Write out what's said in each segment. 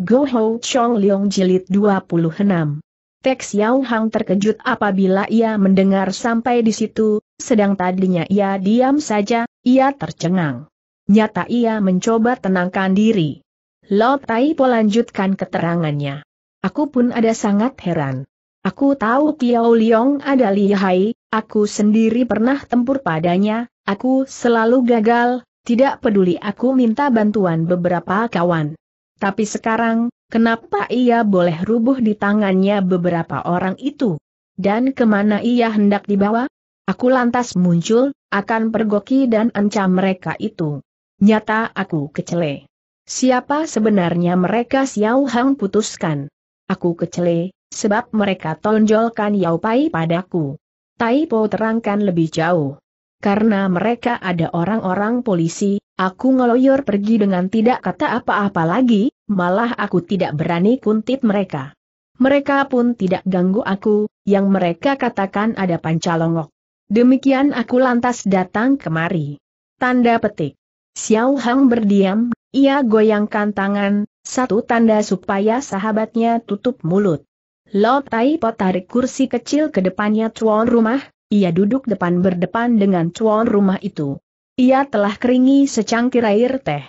Go Ho Chong Leong Jilid 26. Tek Xiao Hang terkejut apabila ia mendengar sampai di situ, sedang tadinya ia diam saja, ia tercengang. Nyata ia mencoba tenangkan diri. Lo Tai Po lanjutkan keterangannya. Aku pun ada sangat heran. Aku tahu Kiao Liong ada lihai, aku sendiri pernah tempur padanya, aku selalu gagal, tidak peduli aku minta bantuan beberapa kawan tapi sekarang, kenapa ia boleh rubuh di tangannya beberapa orang itu? Dan kemana ia hendak dibawa? Aku lantas muncul, akan pergoki dan ancam mereka itu. Nyata aku kecele. Siapa sebenarnya mereka Xiao Hang putuskan? Aku kecele, sebab mereka tonjolkan Yao Pai padaku. Tai Po terangkan lebih jauh karena mereka ada orang-orang polisi, aku ngeloyor pergi dengan tidak kata apa-apa lagi, malah aku tidak berani kuntit mereka. Mereka pun tidak ganggu aku, yang mereka katakan ada pancalongok. Demikian aku lantas datang kemari. Tanda petik. Xiao Hang berdiam, ia goyangkan tangan, satu tanda supaya sahabatnya tutup mulut. Lo Tai Po tarik kursi kecil ke depannya tuan rumah, ia duduk depan berdepan dengan cuan rumah itu. Ia telah keringi secangkir air teh.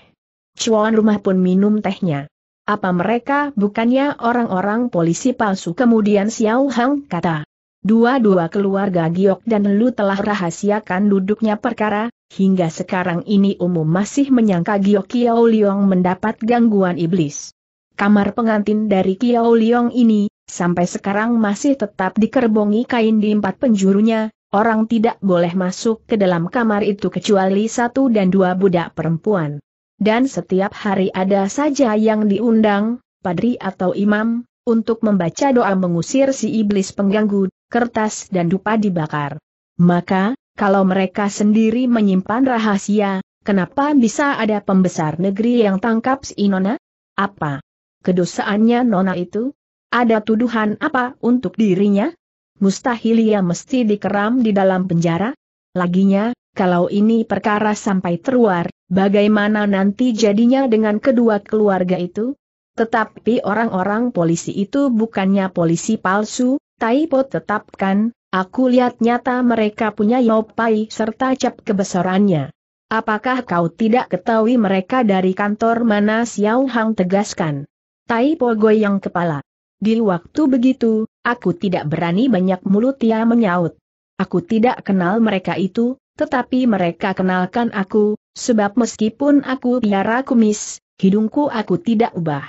Cuan rumah pun minum tehnya. Apa mereka bukannya orang-orang polisi palsu kemudian Xiao Hang kata. Dua-dua keluarga Giok dan Lu telah rahasiakan duduknya perkara, hingga sekarang ini umum masih menyangka Giok Kiao Liong mendapat gangguan iblis. Kamar pengantin dari Kiao Liong ini, sampai sekarang masih tetap dikerbongi kain di empat penjurunya, orang tidak boleh masuk ke dalam kamar itu kecuali satu dan dua budak perempuan. Dan setiap hari ada saja yang diundang, padri atau imam, untuk membaca doa mengusir si iblis pengganggu, kertas dan dupa dibakar. Maka, kalau mereka sendiri menyimpan rahasia, kenapa bisa ada pembesar negeri yang tangkap si Nona? Apa kedosaannya Nona itu? Ada tuduhan apa untuk dirinya? Mustahil ia mesti dikeram di dalam penjara? Laginya, kalau ini perkara sampai terluar, bagaimana nanti jadinya dengan kedua keluarga itu? Tetapi orang-orang polisi itu bukannya polisi palsu, Taipo tetapkan, aku lihat nyata mereka punya yopai serta cap kebesarannya. Apakah kau tidak ketahui mereka dari kantor mana Xiao Hang tegaskan? Taipo goyang kepala. Di waktu begitu, aku tidak berani banyak mulut ia menyaut. Aku tidak kenal mereka itu, tetapi mereka kenalkan aku, sebab meskipun aku piara kumis, hidungku aku tidak ubah.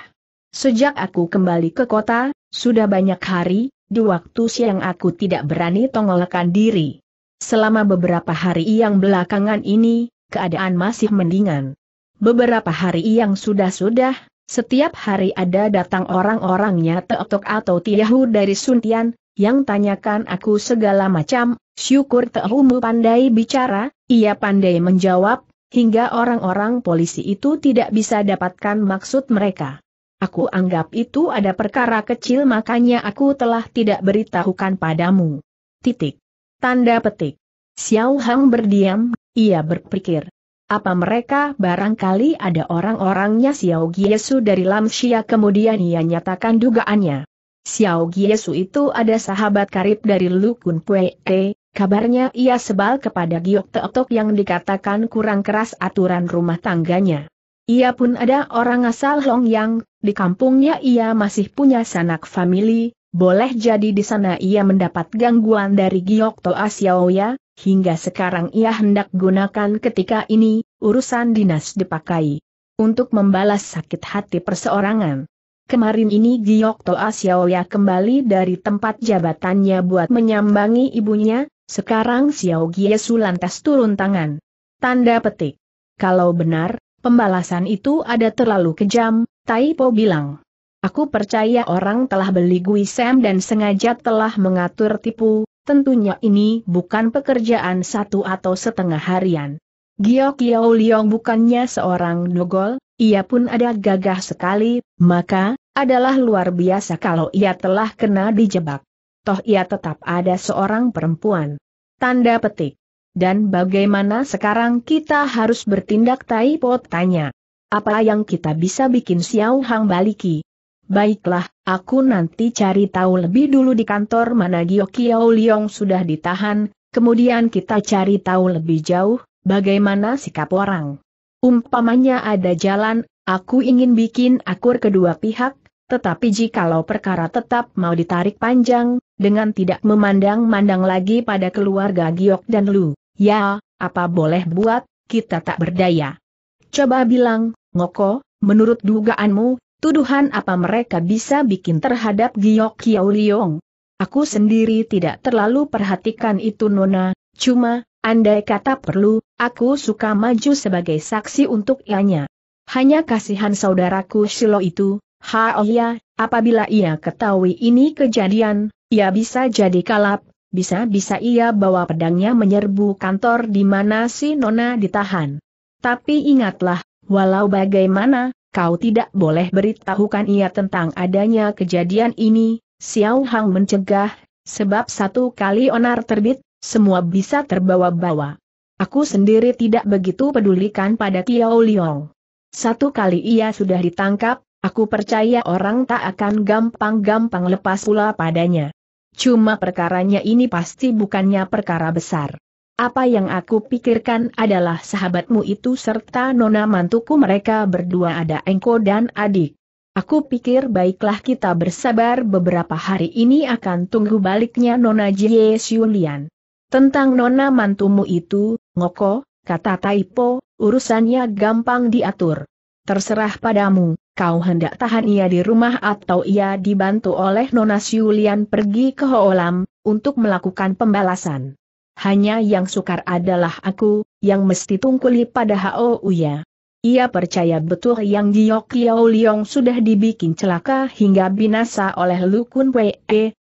Sejak aku kembali ke kota, sudah banyak hari, di waktu siang aku tidak berani tongolkan diri. Selama beberapa hari yang belakangan ini, keadaan masih mendingan. Beberapa hari yang sudah-sudah, setiap hari ada datang orang-orangnya Teotok atau Tiahu dari Suntian, yang tanyakan aku segala macam, syukur Teohumu pandai bicara, ia pandai menjawab, hingga orang-orang polisi itu tidak bisa dapatkan maksud mereka. Aku anggap itu ada perkara kecil makanya aku telah tidak beritahukan padamu. Titik. Tanda petik. Xiao Hang berdiam, ia berpikir. Apa mereka barangkali ada orang-orangnya Xiao Giesu dari Lam Lamsia kemudian ia nyatakan dugaannya. Xiao Giesu itu ada sahabat karib dari Lu Kun Pue Te, kabarnya ia sebal kepada Giok Teotok yang dikatakan kurang keras aturan rumah tangganya. Ia pun ada orang asal Yang, di kampungnya ia masih punya sanak famili, boleh jadi di sana ia mendapat gangguan dari Giok Toa Xiao Ya, hingga sekarang ia hendak gunakan ketika ini, urusan dinas dipakai. Untuk membalas sakit hati perseorangan. Kemarin ini Giyok Toa Xiaoya kembali dari tempat jabatannya buat menyambangi ibunya, sekarang Xiao Giesu lantas turun tangan. Tanda petik. Kalau benar, pembalasan itu ada terlalu kejam, Taipo bilang. Aku percaya orang telah beli Gui Sam dan sengaja telah mengatur tipu, Tentunya ini bukan pekerjaan satu atau setengah harian. Gio Kiao Liong bukannya seorang nogol, ia pun ada gagah sekali, maka, adalah luar biasa kalau ia telah kena dijebak. Toh ia tetap ada seorang perempuan. Tanda petik. Dan bagaimana sekarang kita harus bertindak Tai Po tanya. Apa yang kita bisa bikin Xiao Hang baliki? Baiklah, aku nanti cari tahu lebih dulu di kantor mana Kiao Liong sudah ditahan, kemudian kita cari tahu lebih jauh, bagaimana sikap orang. Umpamanya ada jalan, aku ingin bikin akur kedua pihak, tetapi jikalau perkara tetap mau ditarik panjang, dengan tidak memandang-mandang lagi pada keluarga Giok dan Lu, ya, apa boleh buat, kita tak berdaya. Coba bilang, Ngoko, menurut dugaanmu, Tuduhan apa mereka bisa bikin terhadap Giok Kiao Liong? Aku sendiri tidak terlalu perhatikan itu Nona, cuma, andai kata perlu, aku suka maju sebagai saksi untuk ianya. Hanya kasihan saudaraku Silo itu, ha oh ya, apabila ia ketahui ini kejadian, ia bisa jadi kalap, bisa-bisa ia bawa pedangnya menyerbu kantor di mana si Nona ditahan. Tapi ingatlah, walau bagaimana, kau tidak boleh beritahukan ia tentang adanya kejadian ini, Xiao Hang mencegah, sebab satu kali onar terbit, semua bisa terbawa-bawa. Aku sendiri tidak begitu pedulikan pada Tiao Liong. Satu kali ia sudah ditangkap, aku percaya orang tak akan gampang-gampang lepas pula padanya. Cuma perkaranya ini pasti bukannya perkara besar. Apa yang aku pikirkan adalah sahabatmu itu serta nona mantuku mereka berdua ada engko dan adik. Aku pikir baiklah kita bersabar beberapa hari ini akan tunggu baliknya nona Jie Xiulian. Tentang nona mantumu itu, ngoko, kata Taipo, urusannya gampang diatur. Terserah padamu, kau hendak tahan ia di rumah atau ia dibantu oleh nona Xiulian pergi ke Hoolam, untuk melakukan pembalasan. Hanya yang sukar adalah aku, yang mesti tungkuli pada Hao Uya. Ia percaya betul yang Giok Yau Liong sudah dibikin celaka hingga binasa oleh Lu Kun Wei,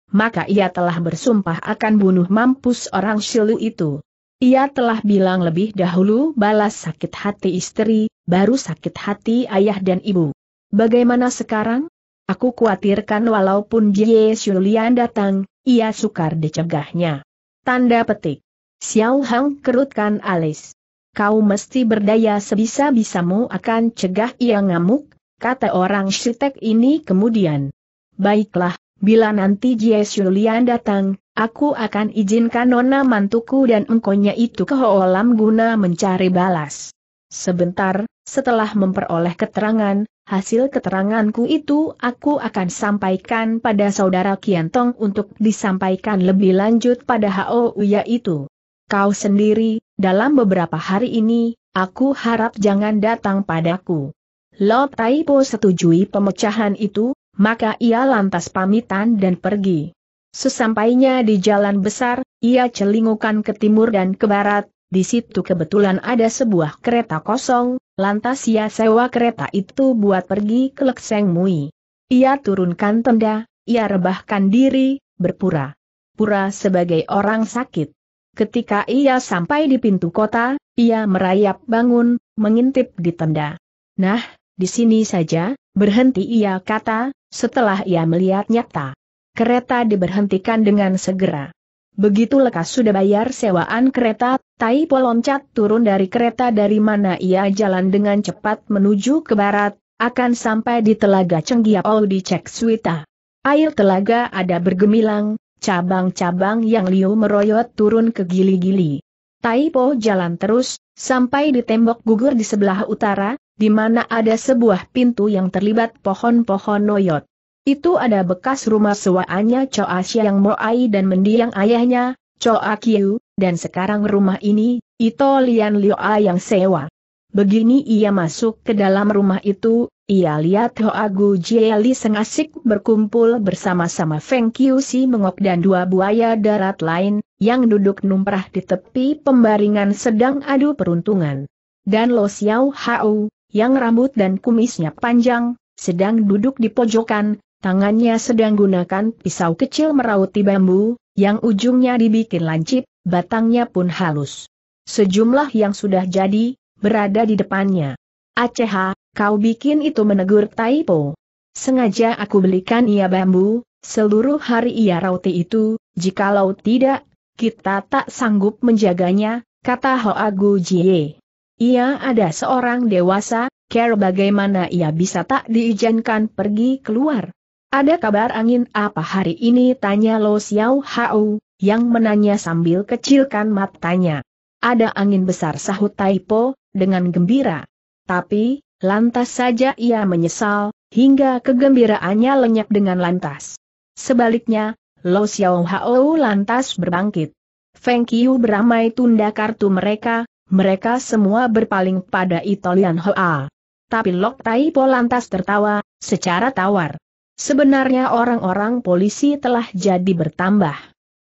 maka ia telah bersumpah akan bunuh mampus orang Shilu itu. Ia telah bilang lebih dahulu balas sakit hati istri, baru sakit hati ayah dan ibu. Bagaimana sekarang? Aku khawatirkan walaupun Jie Shulian datang, ia sukar dicegahnya. Tanda petik. Xiao Hang kerutkan alis. Kau mesti berdaya sebisa-bisamu akan cegah ia ngamuk, kata orang Shitek ini kemudian. Baiklah, bila nanti Jie Shulian datang, aku akan izinkan nona mantuku dan engkonya itu ke Hoolam guna mencari balas. Sebentar, setelah memperoleh keterangan, hasil keteranganku itu aku akan sampaikan pada saudara Kiantong untuk disampaikan lebih lanjut pada Hao Uya itu. Kau sendiri, dalam beberapa hari ini, aku harap jangan datang padaku. Lo Taipo setujui pemecahan itu, maka ia lantas pamitan dan pergi. Sesampainya di jalan besar, ia celingukan ke timur dan ke barat, di situ kebetulan ada sebuah kereta kosong, lantas ia sewa kereta itu buat pergi ke Lekseng Mui. Ia turunkan tenda, ia rebahkan diri, berpura. Pura sebagai orang sakit. Ketika ia sampai di pintu kota, ia merayap bangun, mengintip di tenda. Nah, di sini saja, berhenti ia kata, setelah ia melihat nyata. Kereta diberhentikan dengan segera. Begitu lekas sudah bayar sewaan kereta, Tai Po loncat turun dari kereta dari mana ia jalan dengan cepat menuju ke barat, akan sampai di telaga Cenggiaol di Cek Suita. Air telaga ada bergemilang, cabang-cabang yang liu meroyot turun ke gili-gili. Tai Po jalan terus, sampai di tembok gugur di sebelah utara, di mana ada sebuah pintu yang terlibat pohon-pohon noyot. Itu ada bekas rumah sewaannya Choa Siang Moai dan mendiang ayahnya, Choa Kiu, dan sekarang rumah ini, Ito Lian Lioa yang sewa. Begini ia masuk ke dalam rumah itu, ia lihat Hoa Gu Jieli sengasik berkumpul bersama-sama Feng Qiusi Mengok dan dua buaya darat lain, yang duduk numprah di tepi pembaringan sedang adu peruntungan. Dan Lo Xiao Hao, yang rambut dan kumisnya panjang, sedang duduk di pojokan, Tangannya sedang gunakan pisau kecil merauti bambu, yang ujungnya dibikin lancip, batangnya pun halus. Sejumlah yang sudah jadi, berada di depannya. Aceh, kau bikin itu menegur Taipo. Sengaja aku belikan ia bambu, seluruh hari ia rauti itu, jikalau tidak, kita tak sanggup menjaganya, kata Hoagu Jie. Ia ada seorang dewasa, care bagaimana ia bisa tak diizinkan pergi keluar. Ada kabar angin apa hari ini? Tanya Lo Xiao Hao, yang menanya sambil kecilkan matanya. Ada angin besar sahut Taipo, dengan gembira. Tapi, lantas saja ia menyesal, hingga kegembiraannya lenyap dengan lantas. Sebaliknya, Lo Xiao Hao lantas berbangkit. Feng Qiu beramai tunda kartu mereka, mereka semua berpaling pada Italian Hoa. Tapi Lok Taipo lantas tertawa, secara tawar. Sebenarnya orang-orang polisi telah jadi bertambah.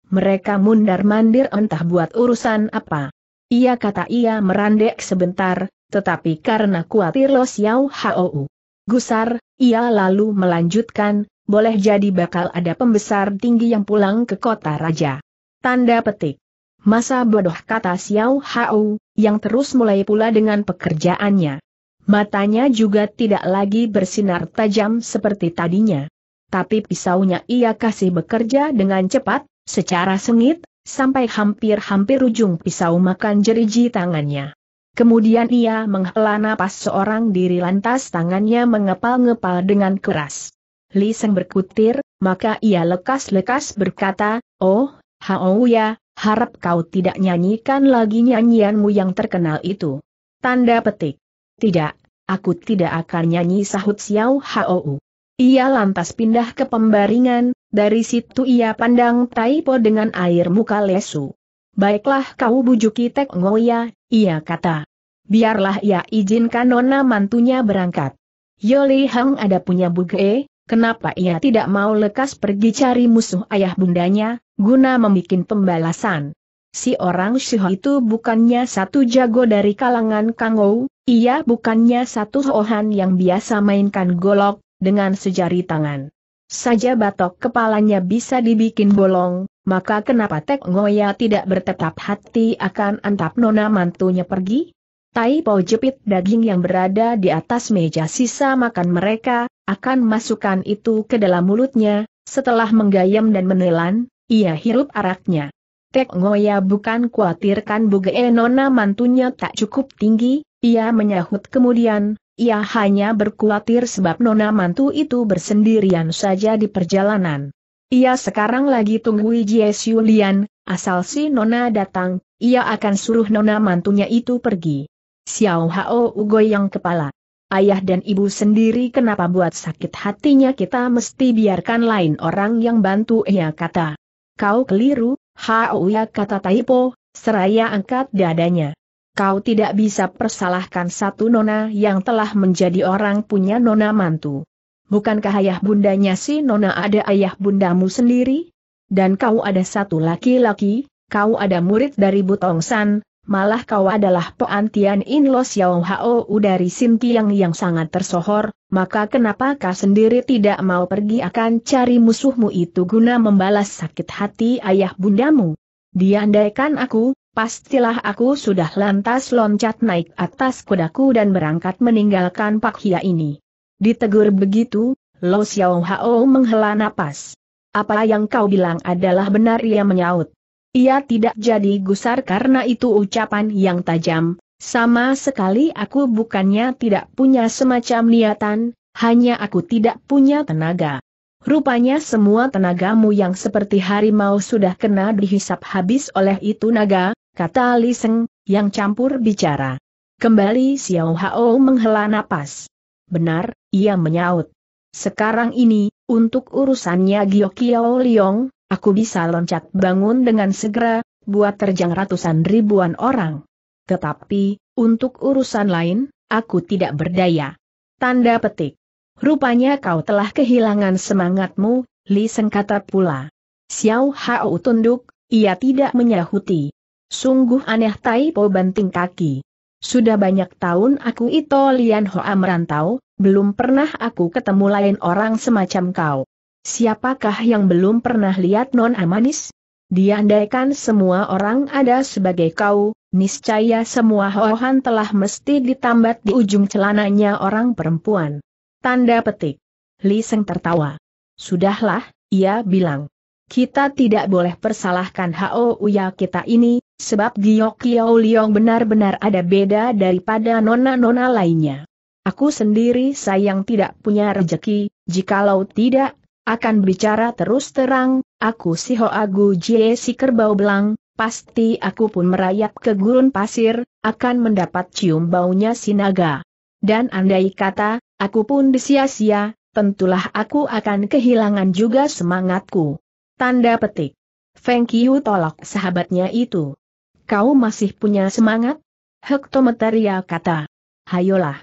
Mereka mundar-mandir entah buat urusan apa. Ia kata ia merandek sebentar, tetapi karena kuatir Lo Xiao Hou gusar, ia lalu melanjutkan, boleh jadi bakal ada pembesar tinggi yang pulang ke kota raja. Tanda petik. Masa bodoh kata Xiao Hao, yang terus mulai pula dengan pekerjaannya. Matanya juga tidak lagi bersinar tajam seperti tadinya. Tapi pisaunya ia kasih bekerja dengan cepat, secara sengit, sampai hampir-hampir ujung pisau makan jeriji tangannya. Kemudian ia menghela napas seorang diri lantas tangannya mengepal-ngepal dengan keras. Li Seng berkutir, maka ia lekas-lekas berkata, Oh, Hao ya, harap kau tidak nyanyikan lagi nyanyianmu yang terkenal itu. Tanda petik. Tidak, aku tidak akan nyanyi sahut Xiao Hou. Ia lantas pindah ke pembaringan, dari situ ia pandang Taipo dengan air muka lesu. Baiklah kau bujuki Tek Ngoya, ia kata. Biarlah ia izinkan nona mantunya berangkat. Yoli Hang ada punya buge, kenapa ia tidak mau lekas pergi cari musuh ayah bundanya, guna membuat pembalasan si orang Shiho itu bukannya satu jago dari kalangan Kangou, ia bukannya satu Hohan yang biasa mainkan golok, dengan sejari tangan. Saja batok kepalanya bisa dibikin bolong, maka kenapa Tek Ngoya tidak bertetap hati akan antap nona mantunya pergi? Tai Po jepit daging yang berada di atas meja sisa makan mereka, akan masukkan itu ke dalam mulutnya, setelah menggayam dan menelan, ia hirup araknya. Tek Ngoya bukan khawatirkan Buge Nona mantunya tak cukup tinggi, ia menyahut kemudian, ia hanya berkhawatir sebab Nona mantu itu bersendirian saja di perjalanan. Ia sekarang lagi tunggu Jies Yulian, asal si Nona datang, ia akan suruh Nona mantunya itu pergi. Xiao Hao yang kepala. Ayah dan ibu sendiri kenapa buat sakit hatinya kita mesti biarkan lain orang yang bantu ia kata. Kau keliru, ya kata Taipo, seraya angkat dadanya. Kau tidak bisa persalahkan satu nona yang telah menjadi orang punya nona mantu. Bukankah ayah bundanya si nona ada ayah bundamu sendiri? Dan kau ada satu laki-laki, kau ada murid dari Butongsan malah kau adalah Poan Tian In Lo Xiao Hao dari Sim Kiang yang sangat tersohor, maka kenapa kau sendiri tidak mau pergi akan cari musuhmu itu guna membalas sakit hati ayah bundamu? Diandaikan aku, pastilah aku sudah lantas loncat naik atas kudaku dan berangkat meninggalkan Pak Hia ini. Ditegur begitu, Lo Xiao Hao menghela napas. Apa yang kau bilang adalah benar ia menyaut. Ia tidak jadi gusar karena itu ucapan yang tajam, sama sekali aku bukannya tidak punya semacam niatan, hanya aku tidak punya tenaga. Rupanya semua tenagamu yang seperti harimau sudah kena dihisap habis oleh itu naga, kata Li Seng, yang campur bicara. Kembali Xiao Hao menghela napas. Benar, ia menyaut. Sekarang ini, untuk urusannya Gio Liong, Aku bisa loncat bangun dengan segera, buat terjang ratusan ribuan orang. Tetapi, untuk urusan lain, aku tidak berdaya. Tanda petik. Rupanya kau telah kehilangan semangatmu, Li Seng kata pula. Xiao Hao tunduk, ia tidak menyahuti. Sungguh aneh Tai Po banting kaki. Sudah banyak tahun aku itu Lian Hoa merantau, belum pernah aku ketemu lain orang semacam kau. Siapakah yang belum pernah lihat Non Amanis? Diandaikan semua orang ada sebagai kau, niscaya semua hohan telah mesti ditambat di ujung celananya orang perempuan. Tanda petik. Li Seng tertawa. Sudahlah, ia bilang. Kita tidak boleh persalahkan Hao Uya kita ini, sebab Giyok Kiao Liong benar-benar ada beda daripada nona-nona lainnya. Aku sendiri sayang tidak punya rejeki, jikalau tidak, akan bicara terus terang, aku si Hoagu Jie si kerbau belang, pasti aku pun merayap ke gurun pasir, akan mendapat cium baunya si naga. Dan andai kata, aku pun disia-sia, tentulah aku akan kehilangan juga semangatku. Tanda petik. Feng Qiu tolak sahabatnya itu. Kau masih punya semangat? Hektometeria kata. Hayolah.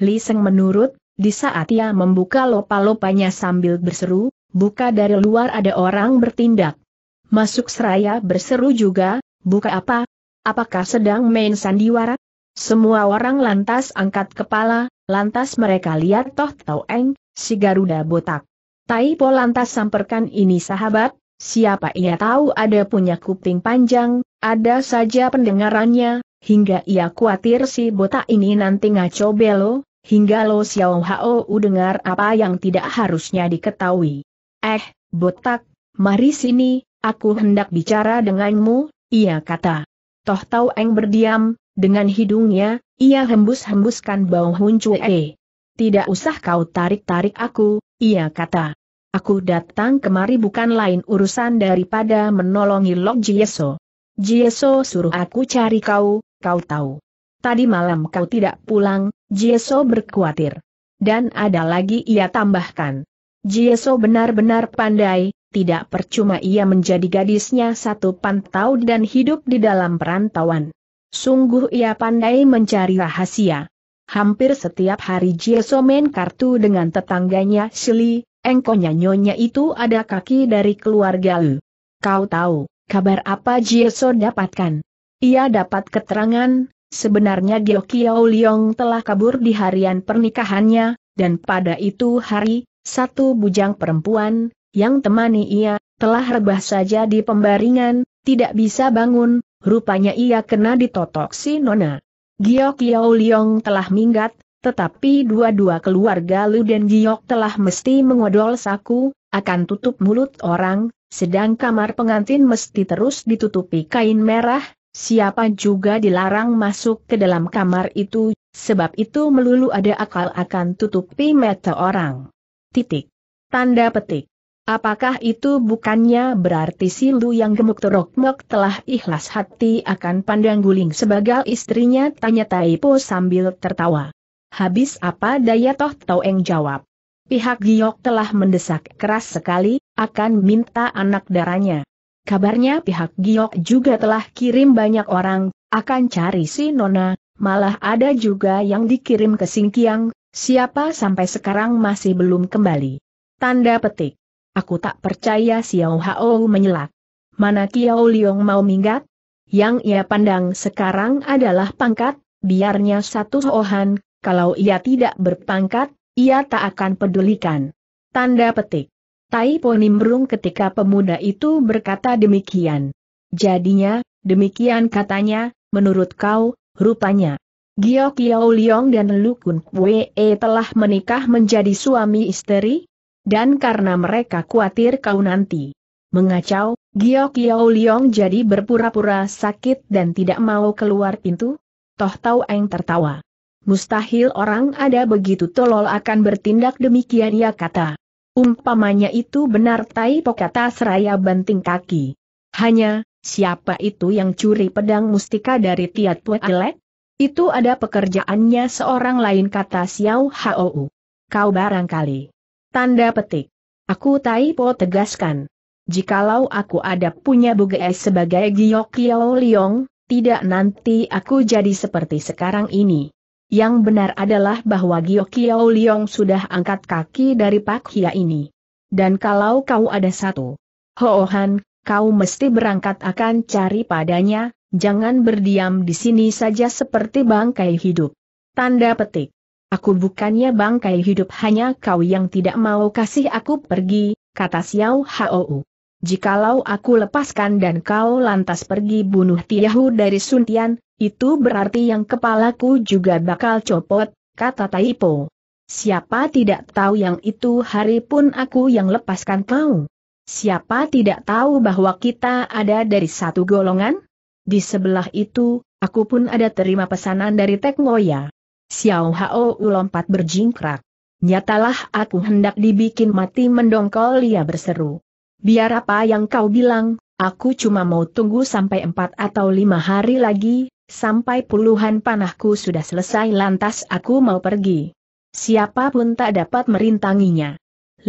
Li Seng menurut, di saat ia membuka lopa-lopanya sambil berseru, buka dari luar ada orang bertindak. Masuk seraya berseru juga, buka apa? Apakah sedang main sandiwara? Semua orang lantas angkat kepala, lantas mereka lihat Toh Tau Eng, si Garuda botak. Taipo lantas samperkan ini sahabat, siapa ia tahu ada punya kuping panjang, ada saja pendengarannya, hingga ia khawatir si botak ini nanti ngaco belo, hingga Lo Xiao Hao dengar apa yang tidak harusnya diketahui. Eh, botak, mari sini, aku hendak bicara denganmu, ia kata. Toh Tau Eng berdiam, dengan hidungnya, ia hembus-hembuskan bau Hun Eh, Tidak usah kau tarik-tarik aku, ia kata. Aku datang kemari bukan lain urusan daripada menolongi Lok Jieso. Jieso suruh aku cari kau, kau tahu. Tadi malam kau tidak pulang, Jieso berkhawatir. Dan ada lagi ia tambahkan. Jieso benar-benar pandai, tidak percuma ia menjadi gadisnya satu pantau dan hidup di dalam perantauan. Sungguh ia pandai mencari rahasia. Hampir setiap hari Jieso main kartu dengan tetangganya Shili, engkonya nyonya itu ada kaki dari keluarga Lu. Kau tahu, kabar apa Jieso dapatkan? Ia dapat keterangan, Sebenarnya Gio Kiao Liong telah kabur di harian pernikahannya, dan pada itu hari, satu bujang perempuan, yang temani ia, telah rebah saja di pembaringan, tidak bisa bangun, rupanya ia kena ditotok si Nona. Gio Kiao Liong telah minggat, tetapi dua-dua keluarga Lu dan Giok telah mesti mengodol saku, akan tutup mulut orang, sedang kamar pengantin mesti terus ditutupi kain merah, Siapa juga dilarang masuk ke dalam kamar itu, sebab itu melulu ada akal akan tutupi mata orang. Titik. Tanda petik. Apakah itu bukannya berarti Silu yang gemuk terokmok telah ikhlas hati akan pandang guling sebagai istrinya? Tanya Taipo sambil tertawa. Habis apa daya toh Taueng jawab. Pihak Giok telah mendesak keras sekali, akan minta anak darahnya. Kabarnya pihak Giok juga telah kirim banyak orang, akan cari si Nona, malah ada juga yang dikirim ke Singkiang, siapa sampai sekarang masih belum kembali. Tanda petik. Aku tak percaya Xiao Hao menyelak. Mana Kiao Liong mau minggat? Yang ia pandang sekarang adalah pangkat, biarnya satu sohan, kalau ia tidak berpangkat, ia tak akan pedulikan. Tanda petik. Tai Po nimbrung ketika pemuda itu berkata demikian. Jadinya, demikian katanya, menurut kau, rupanya. Gio Kiao Liong dan Lu Kun Kwe telah menikah menjadi suami istri? Dan karena mereka khawatir kau nanti mengacau, Gio Kiao Liong jadi berpura-pura sakit dan tidak mau keluar pintu? Toh Tau Eng tertawa. Mustahil orang ada begitu tolol akan bertindak demikian ya kata. Umpamanya itu benar Tai Pokata seraya banting kaki. Hanya, siapa itu yang curi pedang mustika dari Tiat Pue Elek? Itu ada pekerjaannya seorang lain kata Xiao Hou. Kau barangkali. Tanda petik. Aku Taipo tegaskan. Jikalau aku ada punya bugai sebagai Giok Liao Liong, tidak nanti aku jadi seperti sekarang ini. Yang benar adalah bahwa Gio Kiao Liong sudah angkat kaki dari Pak Hia ini. Dan kalau kau ada satu, Hoohan, kau mesti berangkat akan cari padanya, jangan berdiam di sini saja seperti bangkai hidup. Tanda petik. Aku bukannya bangkai hidup hanya kau yang tidak mau kasih aku pergi, kata Xiao Hou. Jikalau aku lepaskan dan kau lantas pergi bunuh Tiahu dari Suntian, itu berarti yang kepalaku juga bakal copot, kata Taipo. Siapa tidak tahu yang itu hari pun aku yang lepaskan kau. Siapa tidak tahu bahwa kita ada dari satu golongan? Di sebelah itu, aku pun ada terima pesanan dari Tek Ngoya. Xiao Hao lompat berjingkrak. Nyatalah aku hendak dibikin mati mendongkol ia berseru. Biar apa yang kau bilang, aku cuma mau tunggu sampai empat atau lima hari lagi, sampai puluhan panahku sudah selesai lantas aku mau pergi. Siapapun tak dapat merintanginya.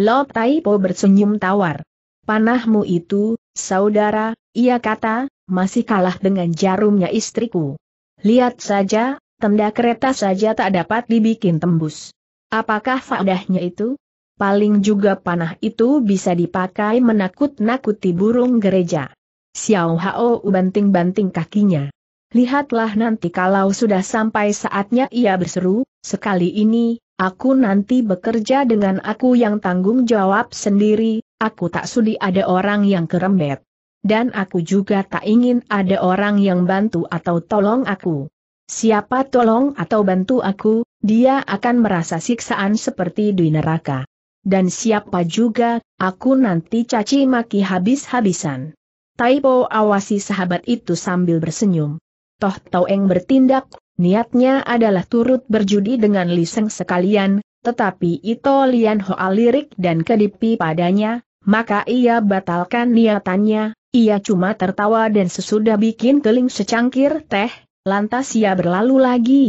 Lo Taipo bersenyum tawar. Panahmu itu, saudara, ia kata, masih kalah dengan jarumnya istriku. Lihat saja, tenda kereta saja tak dapat dibikin tembus. Apakah faedahnya itu? Paling juga panah itu bisa dipakai menakut-nakuti burung gereja. Xiao Hao banting-banting kakinya. Lihatlah nanti kalau sudah sampai saatnya ia berseru, sekali ini, aku nanti bekerja dengan aku yang tanggung jawab sendiri, aku tak sudi ada orang yang kerembet. Dan aku juga tak ingin ada orang yang bantu atau tolong aku. Siapa tolong atau bantu aku, dia akan merasa siksaan seperti di neraka. Dan siapa juga, aku nanti caci maki habis-habisan. Taipo awasi sahabat itu sambil bersenyum. Toh Eng bertindak, niatnya adalah turut berjudi dengan Liseng sekalian, tetapi itu Lian Hoa lirik dan kedipi padanya, maka ia batalkan niatannya, ia cuma tertawa dan sesudah bikin keling secangkir teh, lantas ia berlalu lagi.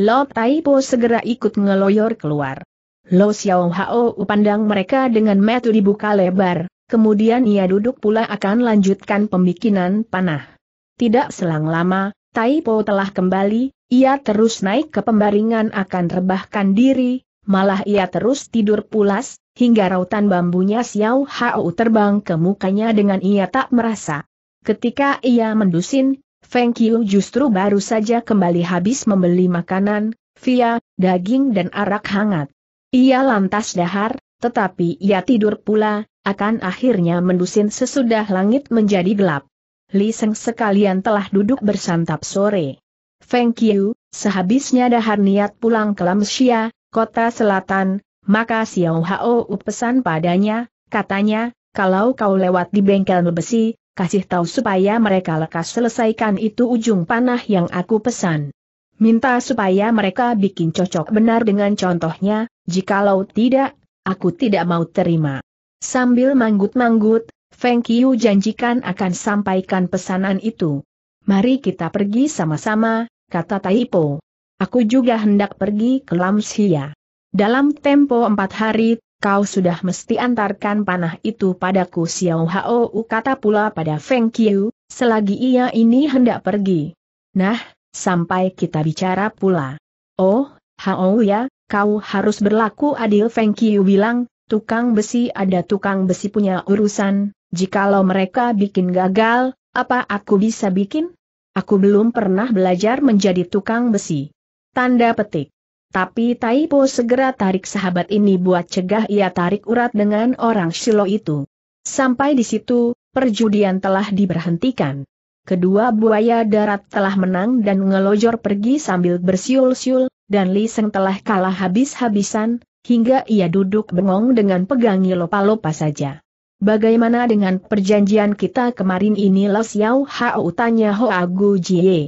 Lo Taipo segera ikut ngeloyor keluar. Lo Xiao Hao pandang mereka dengan metu dibuka lebar, kemudian ia duduk pula akan lanjutkan pembikinan panah. Tidak selang lama, Tai Po telah kembali, ia terus naik ke pembaringan akan rebahkan diri, malah ia terus tidur pulas, hingga rautan bambunya Xiao Hao terbang ke mukanya dengan ia tak merasa. Ketika ia mendusin, Feng Qiu justru baru saja kembali habis membeli makanan, via, daging dan arak hangat. Ia lantas dahar, tetapi ia tidur pula, akan akhirnya mendusin sesudah langit menjadi gelap. Li Seng sekalian telah duduk bersantap sore. Feng Qiu, sehabisnya dahar niat pulang ke Lamsia, kota selatan, maka Xiao Hao pesan padanya, katanya, kalau kau lewat di bengkel besi, kasih tahu supaya mereka lekas selesaikan itu ujung panah yang aku pesan. Minta supaya mereka bikin cocok benar dengan contohnya, jikalau tidak, aku tidak mau terima. Sambil manggut-manggut, Feng Qiu janjikan akan sampaikan pesanan itu. Mari kita pergi sama-sama, kata Taipo. Aku juga hendak pergi ke Sia. Dalam tempo empat hari, kau sudah mesti antarkan panah itu padaku Xiao Hao kata pula pada Feng Qiu, selagi ia ini hendak pergi. Nah, sampai kita bicara pula. Oh, Hao ya, kau harus berlaku adil Feng Qiu bilang, tukang besi ada tukang besi punya urusan, Jikalau mereka bikin gagal, apa aku bisa bikin? Aku belum pernah belajar menjadi tukang besi. Tanda petik. Tapi Taipo segera tarik sahabat ini buat cegah ia tarik urat dengan orang silo itu. Sampai di situ, perjudian telah diberhentikan. Kedua buaya darat telah menang dan ngelojor pergi sambil bersiul-siul, dan Li Seng telah kalah habis-habisan, hingga ia duduk bengong dengan pegangi lopa-lopa saja. Bagaimana dengan perjanjian kita kemarin ini Lo Xiao Hao tanya Hoa Gu Jie.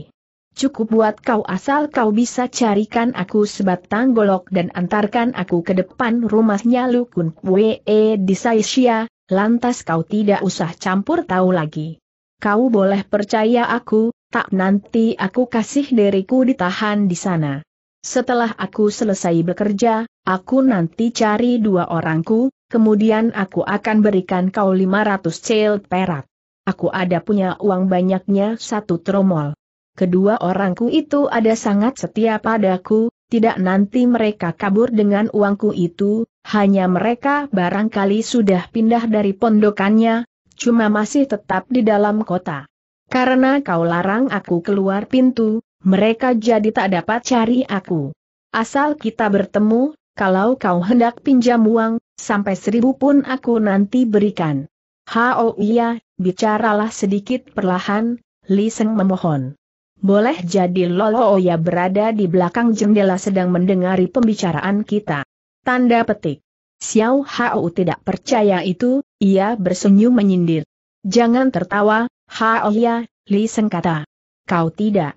Cukup buat kau asal kau bisa carikan aku sebatang golok dan antarkan aku ke depan rumahnya Lu Kun Wee e di Saishia, lantas kau tidak usah campur tahu lagi. Kau boleh percaya aku, tak nanti aku kasih diriku ditahan di sana. Setelah aku selesai bekerja, aku nanti cari dua orangku, kemudian aku akan berikan kau 500 cel perak. Aku ada punya uang banyaknya satu tromol. Kedua orangku itu ada sangat setia padaku, tidak nanti mereka kabur dengan uangku itu, hanya mereka barangkali sudah pindah dari pondokannya, cuma masih tetap di dalam kota. Karena kau larang aku keluar pintu, mereka jadi tak dapat cari aku. Asal kita bertemu, kalau kau hendak pinjam uang, sampai seribu pun aku nanti berikan. Hao iya, bicaralah sedikit perlahan, Li Seng memohon. Boleh jadi Lolo Oya berada di belakang jendela sedang mendengari pembicaraan kita. Tanda petik. Xiao Hao tidak percaya itu, ia bersenyum menyindir. Jangan tertawa, Hao ya, Li Seng kata. Kau tidak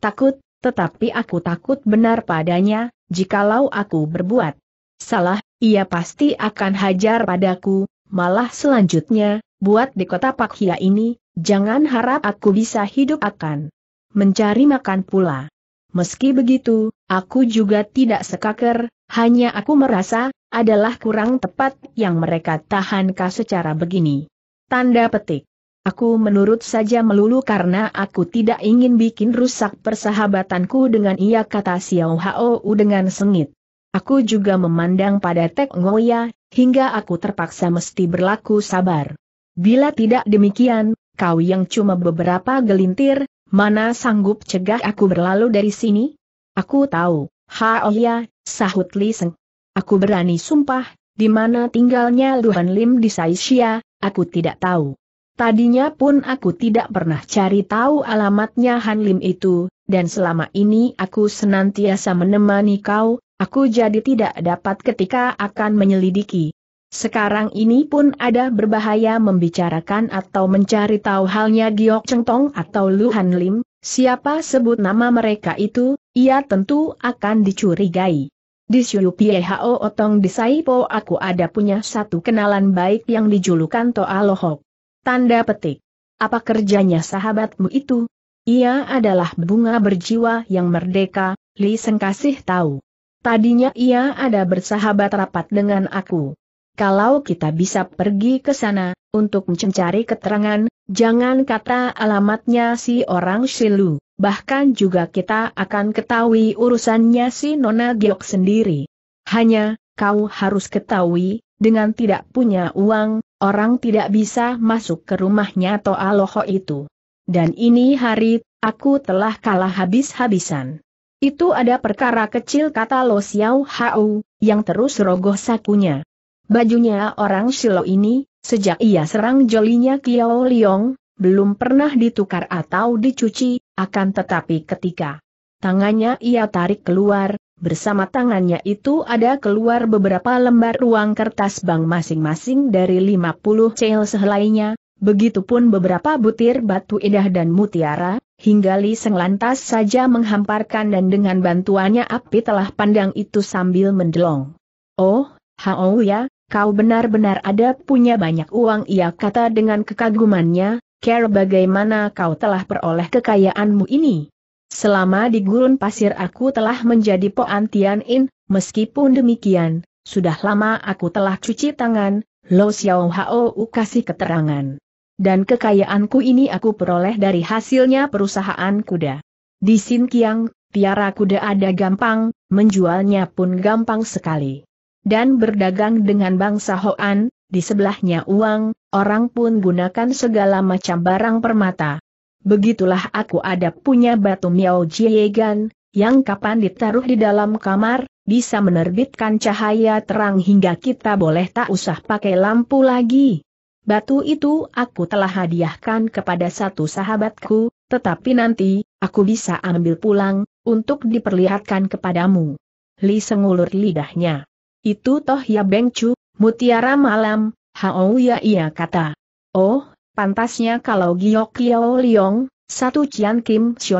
takut, tetapi aku takut benar padanya, jikalau aku berbuat salah, ia pasti akan hajar padaku, malah selanjutnya, buat di kota Pakhia ini, jangan harap aku bisa hidup akan mencari makan pula. Meski begitu, aku juga tidak sekaker, hanya aku merasa, adalah kurang tepat yang mereka tahankah secara begini. Tanda petik. Aku menurut saja melulu karena aku tidak ingin bikin rusak persahabatanku dengan ia kata Xiao Hao dengan sengit. Aku juga memandang pada Tek Ngoya, hingga aku terpaksa mesti berlaku sabar. Bila tidak demikian, kau yang cuma beberapa gelintir, mana sanggup cegah aku berlalu dari sini? Aku tahu, Ha oh ya, sahut Li Seng. Aku berani sumpah, di mana tinggalnya Luhan Lim di Saishia, aku tidak tahu. Tadinya pun aku tidak pernah cari tahu alamatnya Han Lim itu, dan selama ini aku senantiasa menemani kau, Aku jadi tidak dapat ketika akan menyelidiki. Sekarang ini pun ada berbahaya membicarakan atau mencari tahu halnya Giok Chengtong atau Luhan Lim, siapa sebut nama mereka itu, ia tentu akan dicurigai. Di Siu Piehao Otong di Saipo aku ada punya satu kenalan baik yang dijulukan Toa Lohok. Tanda petik. Apa kerjanya sahabatmu itu? Ia adalah bunga berjiwa yang merdeka, Li Sengkasih tahu. Tadinya ia ada bersahabat rapat dengan aku. Kalau kita bisa pergi ke sana, untuk mencari keterangan, jangan kata alamatnya si orang Silu, bahkan juga kita akan ketahui urusannya si Nona Giok sendiri. Hanya, kau harus ketahui, dengan tidak punya uang, orang tidak bisa masuk ke rumahnya aloho itu. Dan ini hari, aku telah kalah habis-habisan. Itu ada perkara kecil kata Lo Xiao Hao, yang terus rogoh sakunya. Bajunya orang Shilo ini, sejak ia serang jolinya Kiao Liong, belum pernah ditukar atau dicuci, akan tetapi ketika tangannya ia tarik keluar, bersama tangannya itu ada keluar beberapa lembar ruang kertas bank masing-masing dari 50 cel sehelainya, begitupun beberapa butir batu indah dan mutiara, hingga Li Seng lantas saja menghamparkan dan dengan bantuannya api telah pandang itu sambil mendelong. Oh, Hao ya, kau benar-benar ada punya banyak uang ia kata dengan kekagumannya, care bagaimana kau telah peroleh kekayaanmu ini. Selama di gurun pasir aku telah menjadi Poan Tian In, meskipun demikian, sudah lama aku telah cuci tangan, Lo Xiao Hao kasih keterangan dan kekayaanku ini aku peroleh dari hasilnya perusahaan kuda. Di Sin Kiang, kuda ada gampang, menjualnya pun gampang sekali. Dan berdagang dengan bangsa Hoan, di sebelahnya uang, orang pun gunakan segala macam barang permata. Begitulah aku ada punya batu Miao Jiegan, yang kapan ditaruh di dalam kamar, bisa menerbitkan cahaya terang hingga kita boleh tak usah pakai lampu lagi. Batu itu aku telah hadiahkan kepada satu sahabatku, tetapi nanti, aku bisa ambil pulang, untuk diperlihatkan kepadamu. Li sengulur lidahnya. Itu toh ya Bengcu, mutiara malam, Hao ya iya kata. Oh, pantasnya kalau Giok Liao Liong, satu Cian Kim Xio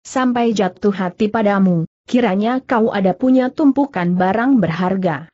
sampai jatuh hati padamu, kiranya kau ada punya tumpukan barang berharga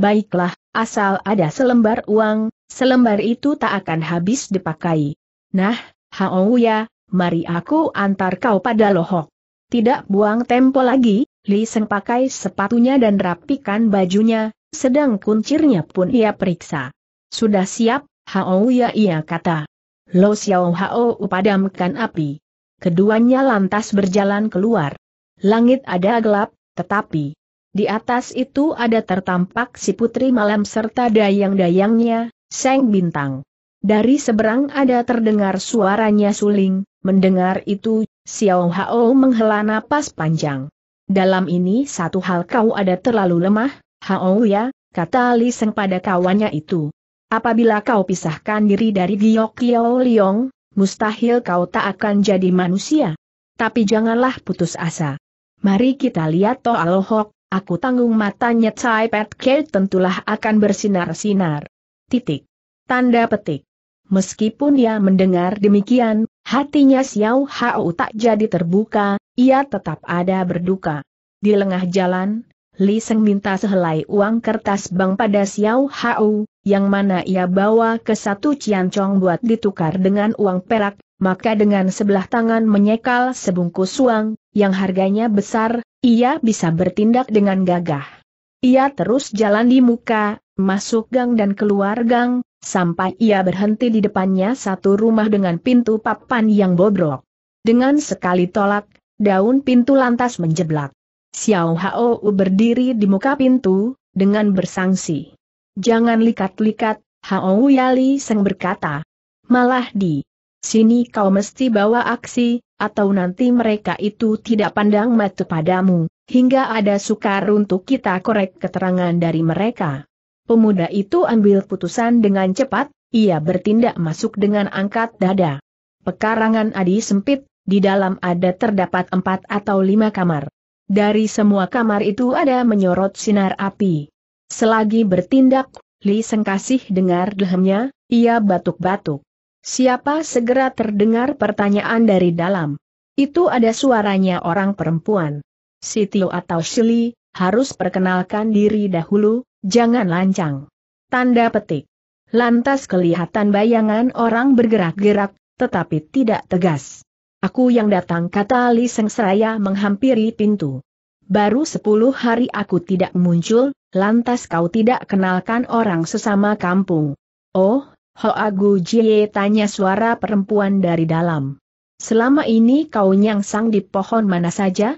baiklah, asal ada selembar uang, selembar itu tak akan habis dipakai. Nah, Haouya, mari aku antar kau pada lohok. Tidak buang tempo lagi, Li Seng pakai sepatunya dan rapikan bajunya, sedang kuncirnya pun ia periksa. Sudah siap, Haouya ia kata. Lo Xiao Hao padamkan api. Keduanya lantas berjalan keluar. Langit ada gelap, tetapi di atas itu ada tertampak si putri malam serta dayang-dayangnya, seng bintang. Dari seberang ada terdengar suaranya suling, mendengar itu, Xiao Hao menghela napas panjang. Dalam ini satu hal kau ada terlalu lemah, Hao ya, kata Li Seng pada kawannya itu. Apabila kau pisahkan diri dari Giok Yao Liong, mustahil kau tak akan jadi manusia. Tapi janganlah putus asa. Mari kita lihat Toa Lohok, Aku tanggung matanya Chai Pet Ke tentulah akan bersinar-sinar. Titik. Tanda petik. Meskipun ia mendengar demikian, hatinya Xiao Hao tak jadi terbuka, ia tetap ada berduka. Di lengah jalan, Li Seng minta sehelai uang kertas bank pada Xiao Hao, yang mana ia bawa ke satu Ciancong buat ditukar dengan uang perak, maka dengan sebelah tangan menyekal sebungkus uang, yang harganya besar, ia bisa bertindak dengan gagah. Ia terus jalan di muka, masuk gang dan keluar gang, sampai ia berhenti di depannya satu rumah dengan pintu papan yang bobrok. Dengan sekali tolak, daun pintu lantas menjeblak. Xiao Hao berdiri di muka pintu, dengan bersangsi. Jangan likat-likat, Hao Yali Seng berkata. Malah di Sini kau mesti bawa aksi, atau nanti mereka itu tidak pandang mata padamu, hingga ada sukar untuk kita korek keterangan dari mereka. Pemuda itu ambil putusan dengan cepat, ia bertindak masuk dengan angkat dada. Pekarangan Adi sempit, di dalam ada terdapat empat atau lima kamar. Dari semua kamar itu ada menyorot sinar api. Selagi bertindak, Li Sengkasih dengar dehemnya, ia batuk-batuk. Siapa segera terdengar pertanyaan dari dalam. Itu ada suaranya orang perempuan. Sitio atau Shili, harus perkenalkan diri dahulu, jangan lancang. Tanda petik. Lantas kelihatan bayangan orang bergerak-gerak, tetapi tidak tegas. Aku yang datang kata Li Sengsraya menghampiri pintu. Baru sepuluh hari aku tidak muncul, lantas kau tidak kenalkan orang sesama kampung. Oh, Agu Jie tanya suara perempuan dari dalam. Selama ini kau nyangsang di pohon mana saja?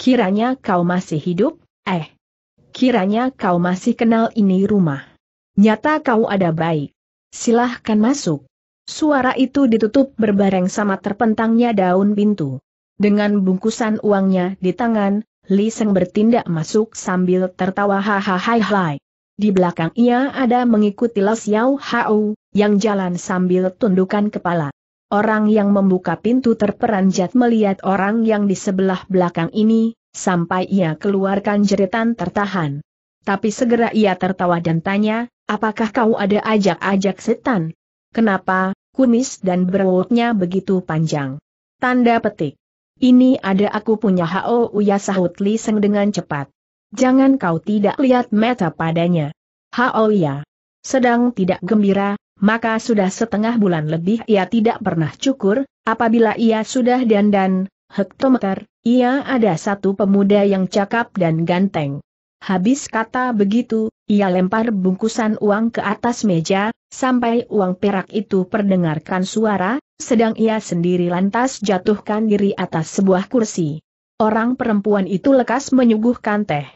Kiranya kau masih hidup? Eh. Kiranya kau masih kenal ini rumah. Nyata kau ada baik. Silahkan masuk. Suara itu ditutup berbareng sama terpentangnya daun pintu. Dengan bungkusan uangnya di tangan, Li Seng bertindak masuk sambil tertawa hahaha. Di belakang ia ada mengikuti Los Yao Hao, yang jalan sambil tundukan kepala. Orang yang membuka pintu terperanjat melihat orang yang di sebelah belakang ini, sampai ia keluarkan jeritan tertahan. Tapi segera ia tertawa dan tanya, apakah kau ada ajak-ajak setan? Kenapa, kumis dan berwoknya begitu panjang? Tanda petik. Ini ada aku punya H.O. Uya sahut Liseng dengan cepat. Jangan kau tidak lihat mata padanya. H.O. Ya. Sedang tidak gembira, maka sudah setengah bulan lebih ia tidak pernah cukur, apabila ia sudah dandan, hektometer, ia ada satu pemuda yang cakap dan ganteng. Habis kata begitu, ia lempar bungkusan uang ke atas meja, sampai uang perak itu perdengarkan suara, sedang ia sendiri lantas jatuhkan diri atas sebuah kursi. Orang perempuan itu lekas menyuguhkan teh.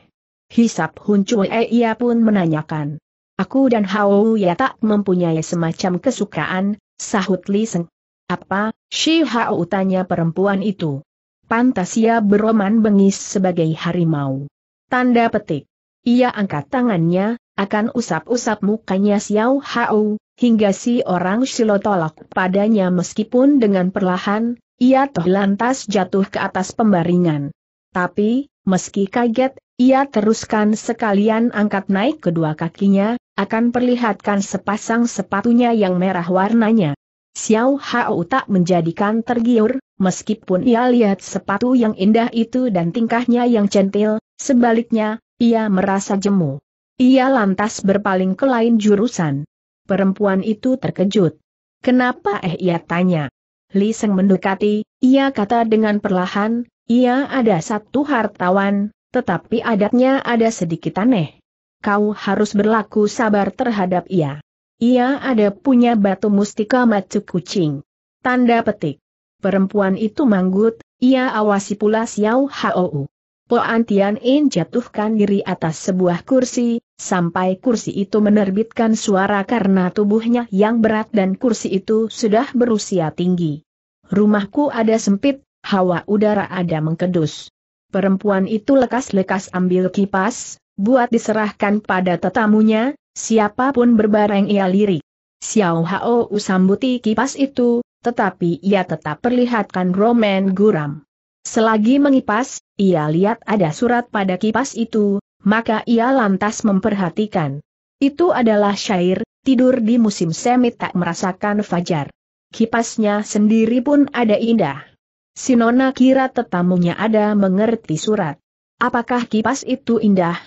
Hisap Hun e ia pun menanyakan. Aku dan Hao Ya tak mempunyai semacam kesukaan, sahut Li Seng. Apa, Shi Hao tanya perempuan itu. Pantas ia beroman bengis sebagai harimau. Tanda petik. Ia angkat tangannya, akan usap-usap mukanya Xiao Hao, hingga si orang silo tolak padanya meskipun dengan perlahan, ia toh lantas jatuh ke atas pembaringan. Tapi, meski kaget, ia teruskan sekalian angkat naik kedua kakinya, akan perlihatkan sepasang sepatunya yang merah warnanya. Xiao Hao tak menjadikan tergiur, meskipun ia lihat sepatu yang indah itu dan tingkahnya yang centil, sebaliknya, ia merasa jemu. Ia lantas berpaling ke lain jurusan. Perempuan itu terkejut. Kenapa eh ia tanya. Li Seng mendekati, ia kata dengan perlahan, ia ada satu hartawan, tetapi adatnya ada sedikit aneh kau harus berlaku sabar terhadap ia. Ia ada punya batu mustika macu kucing. Tanda petik. Perempuan itu manggut, ia awasi pula Xiao Hou. Poan antian In jatuhkan diri atas sebuah kursi, sampai kursi itu menerbitkan suara karena tubuhnya yang berat dan kursi itu sudah berusia tinggi. Rumahku ada sempit, hawa udara ada mengkedus. Perempuan itu lekas-lekas ambil kipas, buat diserahkan pada tetamunya, siapapun berbareng ia lirik. Xiao Hao usambuti kipas itu, tetapi ia tetap perlihatkan roman guram. Selagi mengipas, ia lihat ada surat pada kipas itu, maka ia lantas memperhatikan. Itu adalah syair, tidur di musim semi tak merasakan fajar. Kipasnya sendiri pun ada indah. Sinona kira tetamunya ada mengerti surat. Apakah kipas itu indah,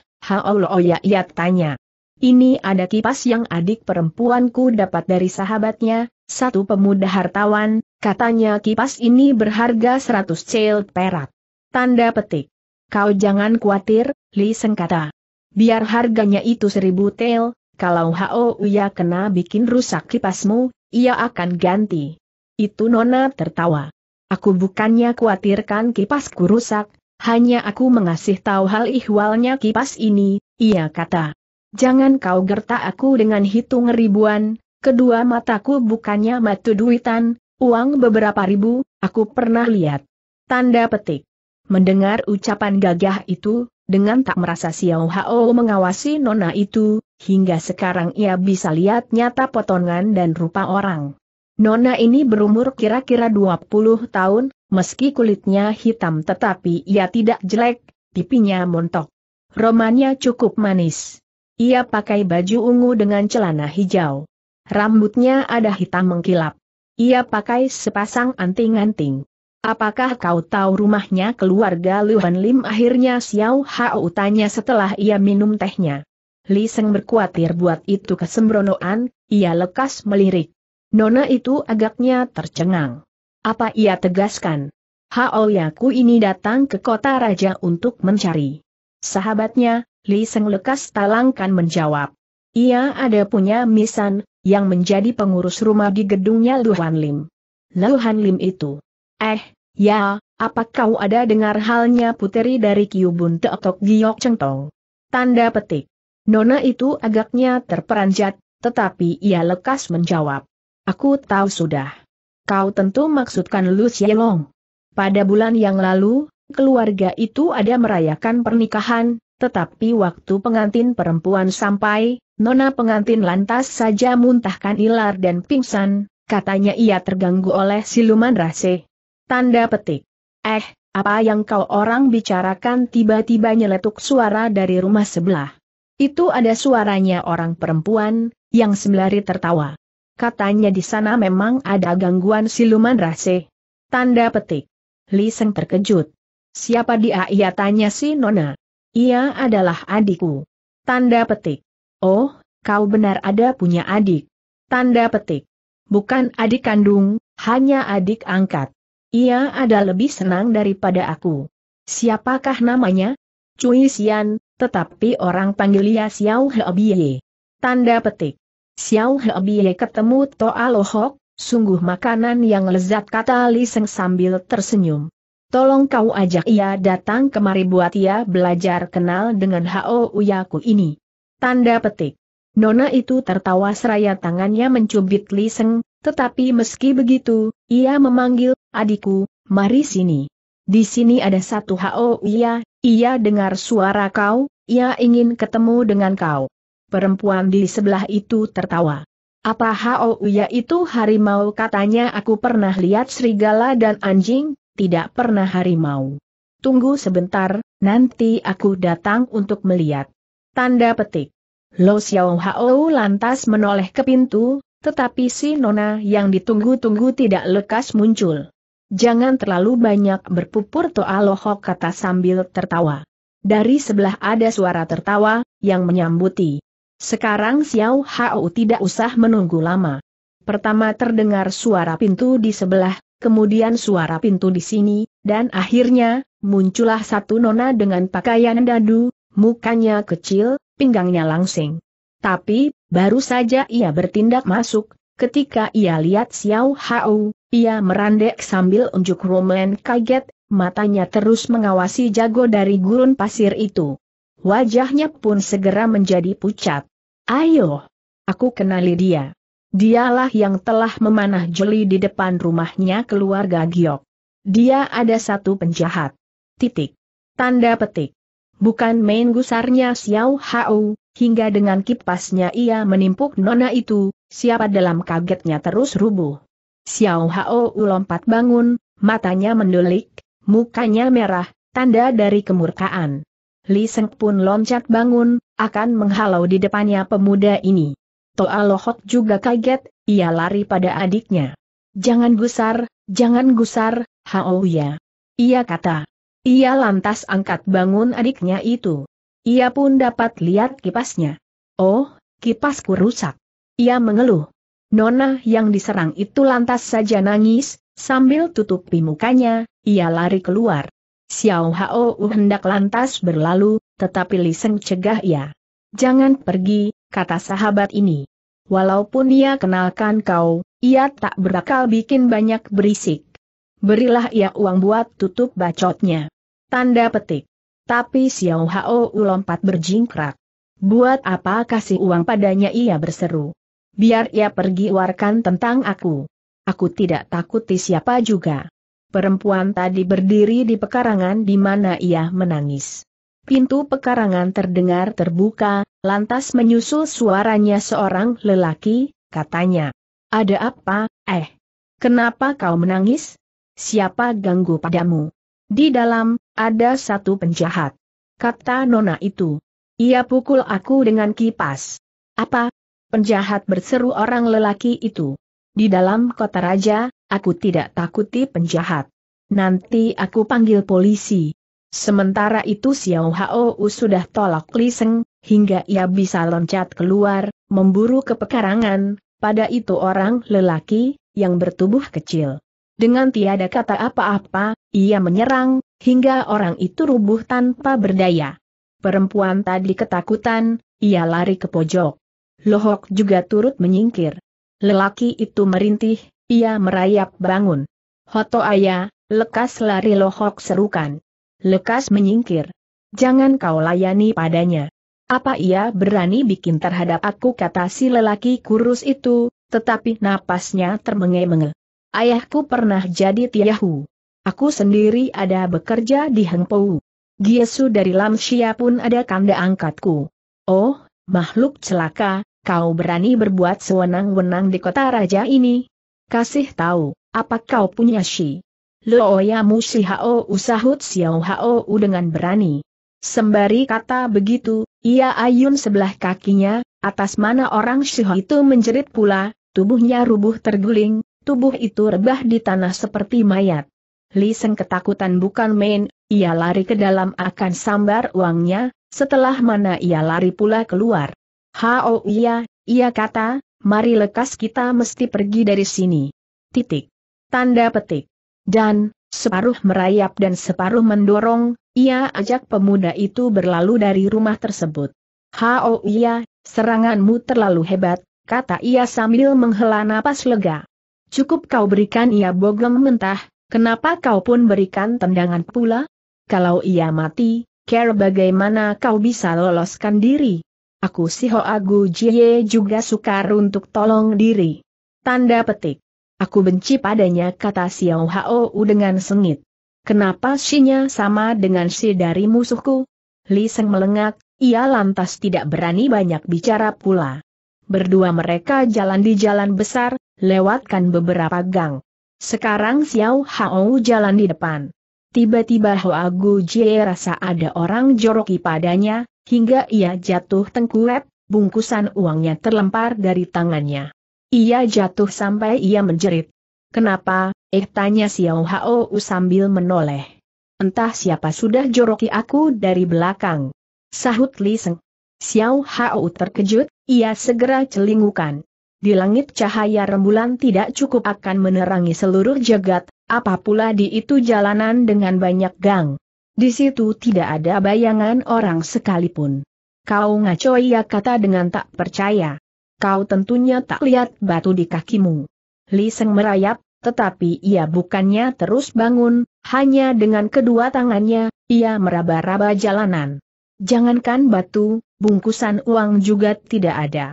ia tanya. Ini ada kipas yang adik perempuanku dapat dari sahabatnya, satu pemuda hartawan, katanya kipas ini berharga seratus cel perak. Tanda petik. Kau jangan khawatir, Li Seng kata. Biar harganya itu seribu tel, kalau Hao Uya kena bikin rusak kipasmu, ia akan ganti. Itu Nona tertawa. Aku bukannya khawatirkan kipasku rusak, hanya aku mengasih tahu hal ihwalnya kipas ini, ia kata. Jangan kau gertak aku dengan hitung ribuan, kedua mataku bukannya matu duitan, uang beberapa ribu, aku pernah lihat. Tanda petik. Mendengar ucapan gagah itu, dengan tak merasa Xiao Hao mengawasi nona itu, hingga sekarang ia bisa lihat nyata potongan dan rupa orang. Nona ini berumur kira-kira 20 tahun, meski kulitnya hitam tetapi ia tidak jelek, pipinya montok. Romanya cukup manis. Ia pakai baju ungu dengan celana hijau. Rambutnya ada hitam mengkilap. Ia pakai sepasang anting-anting. Apakah kau tahu rumahnya keluarga Luhan Lim akhirnya Xiao Hao tanya setelah ia minum tehnya. Li Seng berkuatir buat itu kesembronoan, ia lekas melirik. Nona itu agaknya tercengang. Apa ia tegaskan? Hao oh Yaku ini datang ke kota raja untuk mencari. Sahabatnya, Li Seng lekas talangkan menjawab. Ia ada punya misan, yang menjadi pengurus rumah di gedungnya Luhan Lim. Luhan Lim itu. Eh, ya, apa kau ada dengar halnya puteri dari Kiubun Teotok Cheng Cengtong? Tanda petik. Nona itu agaknya terperanjat, tetapi ia lekas menjawab. Aku tahu sudah. Kau tentu maksudkan Lu Xielong. Pada bulan yang lalu, keluarga itu ada merayakan pernikahan, tetapi waktu pengantin perempuan sampai, nona pengantin lantas saja muntahkan ilar dan pingsan, katanya ia terganggu oleh siluman rase. Tanda petik. Eh, apa yang kau orang bicarakan tiba-tiba nyeletuk suara dari rumah sebelah. Itu ada suaranya orang perempuan, yang sembari tertawa katanya di sana memang ada gangguan siluman rase. Tanda petik. Li Seng terkejut. Siapa dia ia tanya si Nona. Ia adalah adikku. Tanda petik. Oh, kau benar ada punya adik. Tanda petik. Bukan adik kandung, hanya adik angkat. Ia ada lebih senang daripada aku. Siapakah namanya? Cui Xian, tetapi orang panggil ia Xiao Hebiye. Tanda petik. Xiao Hebiye ketemu Toa Lohok, sungguh makanan yang lezat kata Li Seng sambil tersenyum. Tolong kau ajak ia datang kemari buat ia belajar kenal dengan Hao Uyaku ini. Tanda petik. Nona itu tertawa seraya tangannya mencubit Li Seng, tetapi meski begitu, ia memanggil, adikku, mari sini. Di sini ada satu Hao Uya, ia dengar suara kau, ia ingin ketemu dengan kau perempuan di sebelah itu tertawa. Apa Hou itu harimau katanya aku pernah lihat serigala dan anjing, tidak pernah harimau. Tunggu sebentar, nanti aku datang untuk melihat. Tanda petik. Lo Xiao Hao lantas menoleh ke pintu, tetapi si Nona yang ditunggu-tunggu tidak lekas muncul. Jangan terlalu banyak berpupur toaloho kata sambil tertawa. Dari sebelah ada suara tertawa, yang menyambuti. Sekarang Xiao Hao tidak usah menunggu lama. Pertama terdengar suara pintu di sebelah, kemudian suara pintu di sini, dan akhirnya, muncullah satu nona dengan pakaian dadu, mukanya kecil, pinggangnya langsing. Tapi, baru saja ia bertindak masuk, ketika ia lihat Xiao Hao, ia merandek sambil unjuk Roman kaget, matanya terus mengawasi jago dari gurun pasir itu. Wajahnya pun segera menjadi pucat. Ayo! Aku kenali dia. Dialah yang telah memanah jeli di depan rumahnya keluarga Giok. Dia ada satu penjahat. Titik. Tanda petik. Bukan main gusarnya Xiao Hao, hingga dengan kipasnya ia menimpuk nona itu, siapa dalam kagetnya terus rubuh. Xiao Hao lompat bangun, matanya mendelik, mukanya merah, tanda dari kemurkaan. Li Seng pun loncat bangun, akan menghalau di depannya pemuda ini. Toa Lohot juga kaget, ia lari pada adiknya. Jangan gusar, jangan gusar, ya. Ia kata. Ia lantas angkat bangun adiknya itu. Ia pun dapat lihat kipasnya. Oh, kipasku rusak. Ia mengeluh. Nona yang diserang itu lantas saja nangis, sambil tutupi mukanya, ia lari keluar. Xiao Hao hendak lantas berlalu, tetapi Li Seng cegah ia. Jangan pergi, kata sahabat ini. Walaupun dia kenalkan kau, ia tak berakal bikin banyak berisik. Berilah ia uang buat tutup bacotnya. Tanda petik. Tapi Xiao Hao lompat berjingkrak. Buat apa kasih uang padanya ia berseru. Biar ia pergi warkan tentang aku. Aku tidak takuti siapa juga. Perempuan tadi berdiri di pekarangan di mana ia menangis. Pintu pekarangan terdengar terbuka, lantas menyusul suaranya seorang lelaki, katanya. Ada apa, eh? Kenapa kau menangis? Siapa ganggu padamu? Di dalam, ada satu penjahat. Kata nona itu. Ia pukul aku dengan kipas. Apa? Penjahat berseru orang lelaki itu. Di dalam kota raja, Aku tidak takuti penjahat. Nanti aku panggil polisi. Sementara itu Xiao Hao sudah tolak Liseng, hingga ia bisa loncat keluar, memburu ke pekarangan, pada itu orang lelaki, yang bertubuh kecil. Dengan tiada kata apa-apa, ia menyerang, hingga orang itu rubuh tanpa berdaya. Perempuan tadi ketakutan, ia lari ke pojok. Lohok juga turut menyingkir. Lelaki itu merintih, ia merayap bangun. Hoto ayah, lekas lari lohok serukan. Lekas menyingkir. Jangan kau layani padanya. Apa ia berani bikin terhadap aku kata si lelaki kurus itu, tetapi napasnya termenge-menge. Ayahku pernah jadi tiahu. Aku sendiri ada bekerja di Hengpou. Giesu dari Lam Shia pun ada kanda angkatku. Oh, makhluk celaka, kau berani berbuat sewenang-wenang di kota raja ini, kasih tahu, apa kau punya Shi? Loyamu si Hao usahut siau Hao dengan berani. Sembari kata begitu, ia ayun sebelah kakinya, atas mana orang siho itu menjerit pula, tubuhnya rubuh terguling, tubuh itu rebah di tanah seperti mayat. Li Seng ketakutan bukan main, ia lari ke dalam akan sambar uangnya, setelah mana ia lari pula keluar. Hao iya, ia kata, mari lekas kita mesti pergi dari sini. Titik. Tanda petik. Dan, separuh merayap dan separuh mendorong, ia ajak pemuda itu berlalu dari rumah tersebut. Hao iya, seranganmu terlalu hebat, kata ia sambil menghela napas lega. Cukup kau berikan ia bogem mentah, kenapa kau pun berikan tendangan pula? Kalau ia mati, care bagaimana kau bisa loloskan diri? Aku si agu Jie juga sukar untuk tolong diri. Tanda petik. Aku benci padanya kata Xiao Hao dengan sengit. Kenapa sinya sama dengan si dari musuhku? Li Seng melengak, ia lantas tidak berani banyak bicara pula. Berdua mereka jalan di jalan besar, lewatkan beberapa gang. Sekarang Xiao Hao jalan di depan. Tiba-tiba Hoa Jie rasa ada orang joroki padanya, hingga ia jatuh tengkurap, bungkusan uangnya terlempar dari tangannya. Ia jatuh sampai ia menjerit. Kenapa, eh tanya Xiao Hao sambil menoleh. Entah siapa sudah joroki aku dari belakang. Sahut Li Seng. Xiao Hao terkejut, ia segera celingukan. Di langit cahaya rembulan tidak cukup akan menerangi seluruh jagat, apa pula di itu jalanan dengan banyak gang. Di situ tidak ada bayangan orang sekalipun. Kau ngaco ia ya, kata dengan tak percaya. Kau tentunya tak lihat batu di kakimu. Li Seng merayap, tetapi ia bukannya terus bangun, hanya dengan kedua tangannya, ia meraba-raba jalanan. Jangankan batu, bungkusan uang juga tidak ada.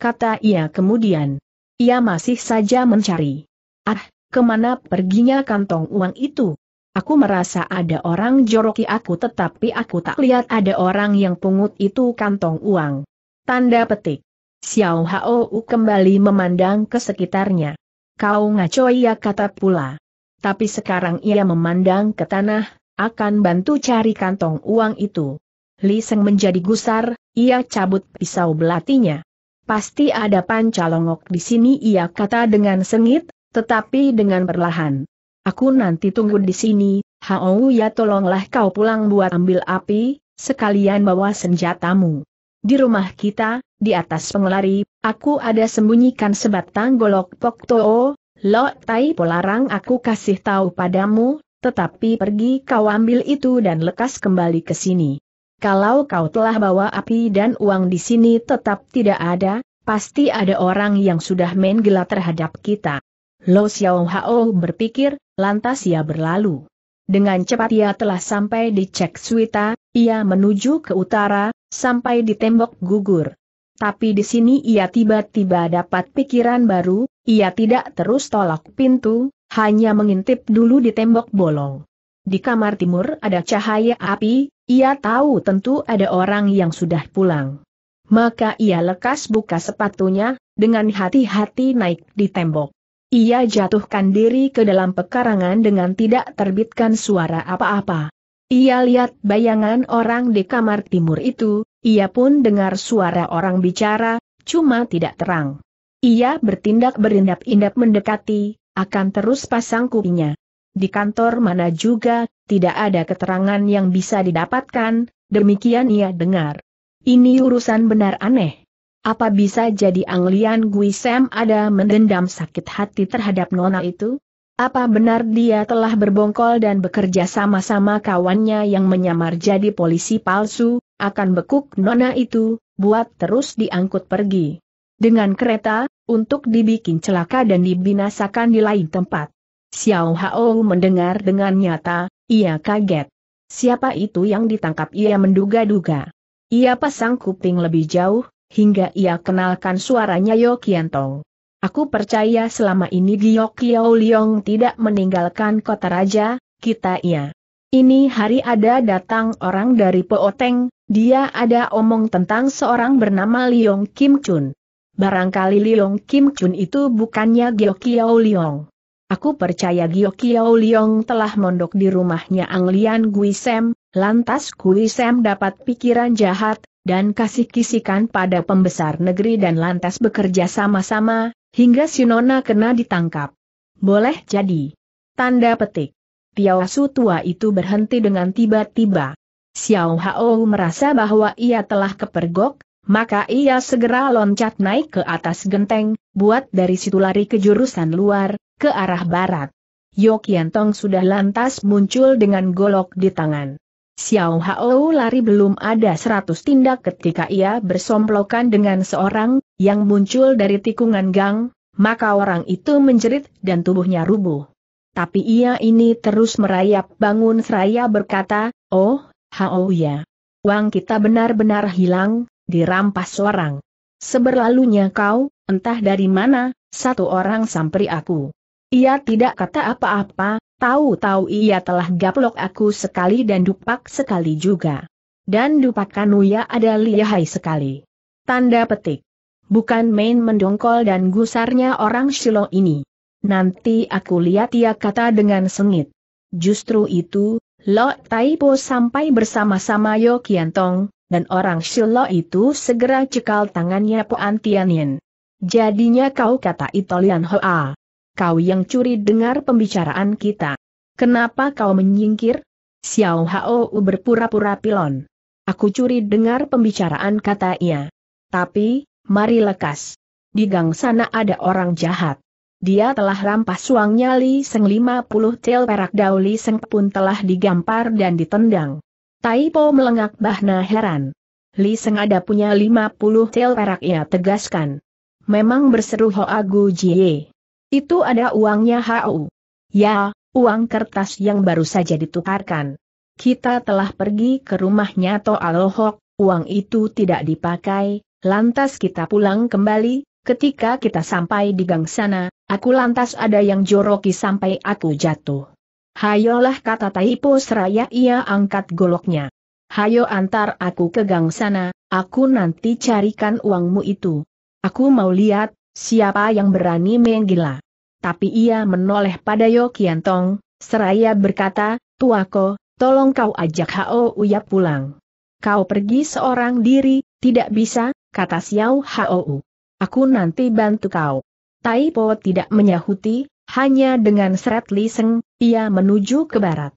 Kata ia kemudian. Ia masih saja mencari. Ah, Kemana perginya kantong uang itu? Aku merasa ada orang joroki aku tetapi aku tak lihat ada orang yang pungut itu kantong uang. Tanda petik. Xiao Hao kembali memandang ke sekitarnya. Kau ngaco ia ya, kata pula. Tapi sekarang ia memandang ke tanah, akan bantu cari kantong uang itu. Li Seng menjadi gusar, ia cabut pisau belatinya. Pasti ada pancalongok di sini ia kata dengan sengit, tetapi dengan perlahan. Aku nanti tunggu di sini, Hao ya tolonglah kau pulang buat ambil api, sekalian bawa senjatamu. Di rumah kita, di atas pengelari, aku ada sembunyikan sebatang golok pok too, lo tai polarang aku kasih tahu padamu, tetapi pergi kau ambil itu dan lekas kembali ke sini. Kalau kau telah bawa api dan uang di sini tetap tidak ada, pasti ada orang yang sudah main gila terhadap kita. Lo Xiao Hao berpikir, lantas ia berlalu. Dengan cepat ia telah sampai di Cek Suita, ia menuju ke utara, sampai di tembok gugur. Tapi di sini ia tiba-tiba dapat pikiran baru, ia tidak terus tolak pintu, hanya mengintip dulu di tembok bolong. Di kamar timur ada cahaya api, ia tahu tentu ada orang yang sudah pulang. Maka ia lekas buka sepatunya, dengan hati-hati naik di tembok. Ia jatuhkan diri ke dalam pekarangan dengan tidak terbitkan suara apa-apa. Ia lihat bayangan orang di kamar timur itu, ia pun dengar suara orang bicara, cuma tidak terang. Ia bertindak berindap-indap mendekati, akan terus pasang kupinya. Di kantor mana juga, tidak ada keterangan yang bisa didapatkan, demikian ia dengar. Ini urusan benar aneh. Apa bisa jadi Anglian Sam ada mendendam sakit hati terhadap nona itu? Apa benar dia telah berbongkol dan bekerja sama-sama kawannya yang menyamar jadi polisi palsu, akan bekuk nona itu, buat terus diangkut pergi. Dengan kereta, untuk dibikin celaka dan dibinasakan di lain tempat. Xiao Hao mendengar dengan nyata, ia kaget. Siapa itu yang ditangkap ia menduga-duga. Ia pasang kuping lebih jauh, hingga ia kenalkan suaranya Tong. Aku percaya selama ini Yau Liong tidak meninggalkan kota raja, kita ia. Ini hari ada datang orang dari Pooteng, dia ada omong tentang seorang bernama Liong Kim Chun. Barangkali Liong Kim Chun itu bukannya Yau Liong. Aku percaya Yau Liong telah mondok di rumahnya Anglian Guisem, lantas Guisem dapat pikiran jahat, dan kasih kisikan pada pembesar negeri dan lantas bekerja sama-sama, hingga Sinona kena ditangkap. Boleh jadi. Tanda petik. Piao Su tua itu berhenti dengan tiba-tiba. Xiao Hao merasa bahwa ia telah kepergok, maka ia segera loncat naik ke atas genteng, buat dari situ lari ke jurusan luar, ke arah barat. Yokian Tong sudah lantas muncul dengan golok di tangan. Xiao Hao lari belum ada seratus tindak ketika ia bersomplokan dengan seorang yang muncul dari tikungan gang, maka orang itu menjerit dan tubuhnya rubuh. Tapi ia ini terus merayap bangun seraya berkata, Oh, Hao ya. Uang kita benar-benar hilang, dirampas orang. Seberlalunya kau, entah dari mana, satu orang sampri aku. Ia tidak kata apa-apa, Tahu-tahu ia telah gaplok aku sekali dan dupak sekali juga. Dan dupakan Uya ada lihai sekali. Tanda petik. Bukan main mendongkol dan gusarnya orang Shiloh ini. Nanti aku lihat ia kata dengan sengit. Justru itu, Lo Taipo sampai bersama-sama Yo Kiantong, dan orang Shiloh itu segera cekal tangannya po Tianyin. Jadinya kau kata Italian Hoa kau yang curi dengar pembicaraan kita. Kenapa kau menyingkir? Xiao Hao berpura-pura pilon. Aku curi dengar pembicaraan kata ia. Tapi, mari lekas. Di gang sana ada orang jahat. Dia telah rampas uangnya Li Seng 50 tel perak dao Li Seng pun telah digampar dan ditendang. Taipo melengak bahna heran. Li Seng ada punya 50 tel perak ia tegaskan. Memang berseru Hoa Gu Jie. Itu ada uangnya HU. Ya, uang kertas yang baru saja ditukarkan. Kita telah pergi ke rumahnya To Alohok, uang itu tidak dipakai, lantas kita pulang kembali, ketika kita sampai di gang sana, aku lantas ada yang joroki sampai aku jatuh. Hayolah kata Taipo seraya ia angkat goloknya. Hayo antar aku ke gang sana, aku nanti carikan uangmu itu. Aku mau lihat, Siapa yang berani menggila? Tapi ia menoleh pada Yokian Tong, seraya berkata, Tuako, tolong kau ajak Hao Uya pulang. Kau pergi seorang diri, tidak bisa, kata Xiao Hao. Aku nanti bantu kau. Taipo tidak menyahuti, hanya dengan seret liseng, ia menuju ke barat.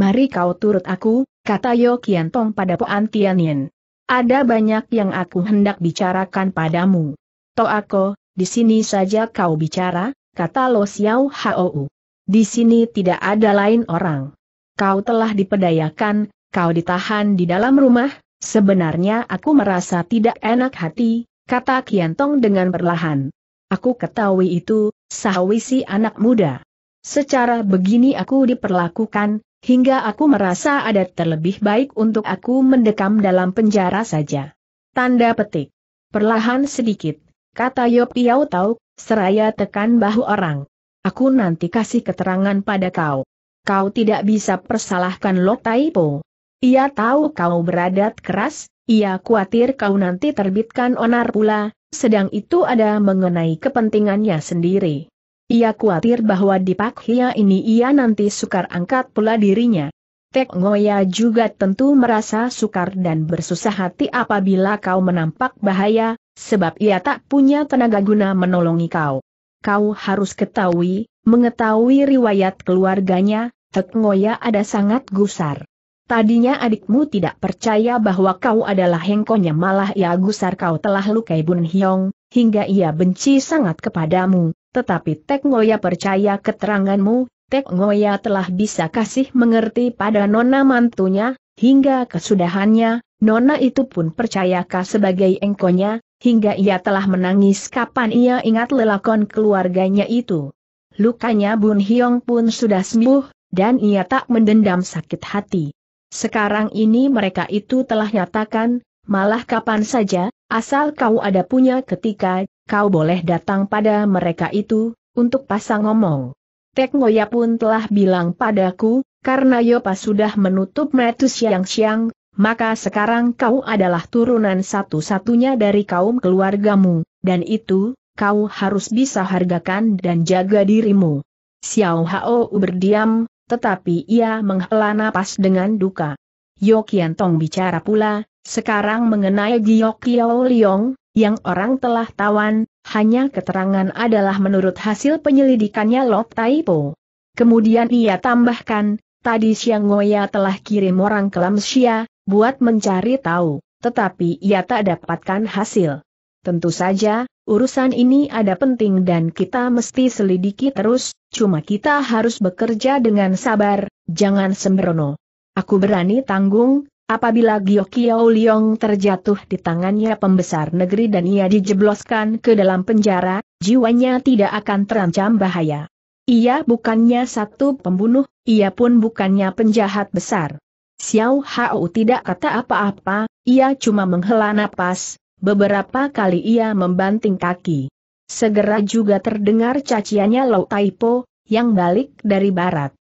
Mari kau turut aku, kata Yokian Tong pada Poan Tianyin. Ada banyak yang aku hendak bicarakan padamu. Toako, di sini saja kau bicara, kata Lo Xiao Hou. Di sini tidak ada lain orang. Kau telah dipedayakan, kau ditahan di dalam rumah, sebenarnya aku merasa tidak enak hati, kata Tong dengan perlahan. Aku ketahui itu, sahwi si anak muda. Secara begini aku diperlakukan, hingga aku merasa ada terlebih baik untuk aku mendekam dalam penjara saja. Tanda petik. Perlahan sedikit, kata Yop Tiau Tau, seraya tekan bahu orang. Aku nanti kasih keterangan pada kau. Kau tidak bisa persalahkan Lok Taipo. Ia tahu kau beradat keras, ia khawatir kau nanti terbitkan onar pula, sedang itu ada mengenai kepentingannya sendiri. Ia khawatir bahwa di Pakhia ini ia nanti sukar angkat pula dirinya. Tek Ngoya juga tentu merasa sukar dan bersusah hati apabila kau menampak bahaya, sebab ia tak punya tenaga guna menolongi kau. Kau harus ketahui, mengetahui riwayat keluarganya, Tek Ngoya ada sangat gusar. Tadinya adikmu tidak percaya bahwa kau adalah hengkonya malah ia gusar kau telah lukai Bun Hyong, hingga ia benci sangat kepadamu, tetapi Tek Ngoya percaya keteranganmu, Tek Ngoya telah bisa kasih mengerti pada nona mantunya, hingga kesudahannya, nona itu pun percayakah sebagai engkonya, hingga ia telah menangis kapan ia ingat lelakon keluarganya itu. Lukanya Bun Hiong pun sudah sembuh, dan ia tak mendendam sakit hati. Sekarang ini mereka itu telah nyatakan, malah kapan saja, asal kau ada punya ketika, kau boleh datang pada mereka itu, untuk pasang ngomong. Teknoya pun telah bilang padaku, karena Yopa sudah menutup metu siang-siang, maka sekarang kau adalah turunan satu-satunya dari kaum keluargamu, dan itu, kau harus bisa hargakan dan jaga dirimu. Xiao Hao berdiam, tetapi ia menghela napas dengan duka. Yokian Tong bicara pula, sekarang mengenai Giok Kio Liong, yang orang telah tawan, hanya keterangan adalah menurut hasil penyelidikannya Lok Taipo. Kemudian ia tambahkan, tadi Siang Ngoya telah kirim orang ke Lamsia, buat mencari tahu, tetapi ia tak dapatkan hasil. Tentu saja, urusan ini ada penting dan kita mesti selidiki terus, cuma kita harus bekerja dengan sabar, jangan sembrono. Aku berani tanggung, Apabila Gyokiao Liong terjatuh di tangannya pembesar negeri dan ia dijebloskan ke dalam penjara, jiwanya tidak akan terancam bahaya. Ia bukannya satu pembunuh, ia pun bukannya penjahat besar. Xiao Hao tidak kata apa-apa, ia cuma menghela napas, beberapa kali ia membanting kaki. Segera juga terdengar caciannya Lau Taipo, yang balik dari barat.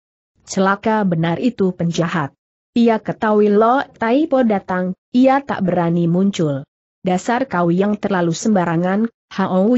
Celaka benar itu penjahat. Ia ketahui Lo Taipo datang, ia tak berani muncul. Dasar kau yang terlalu sembarangan,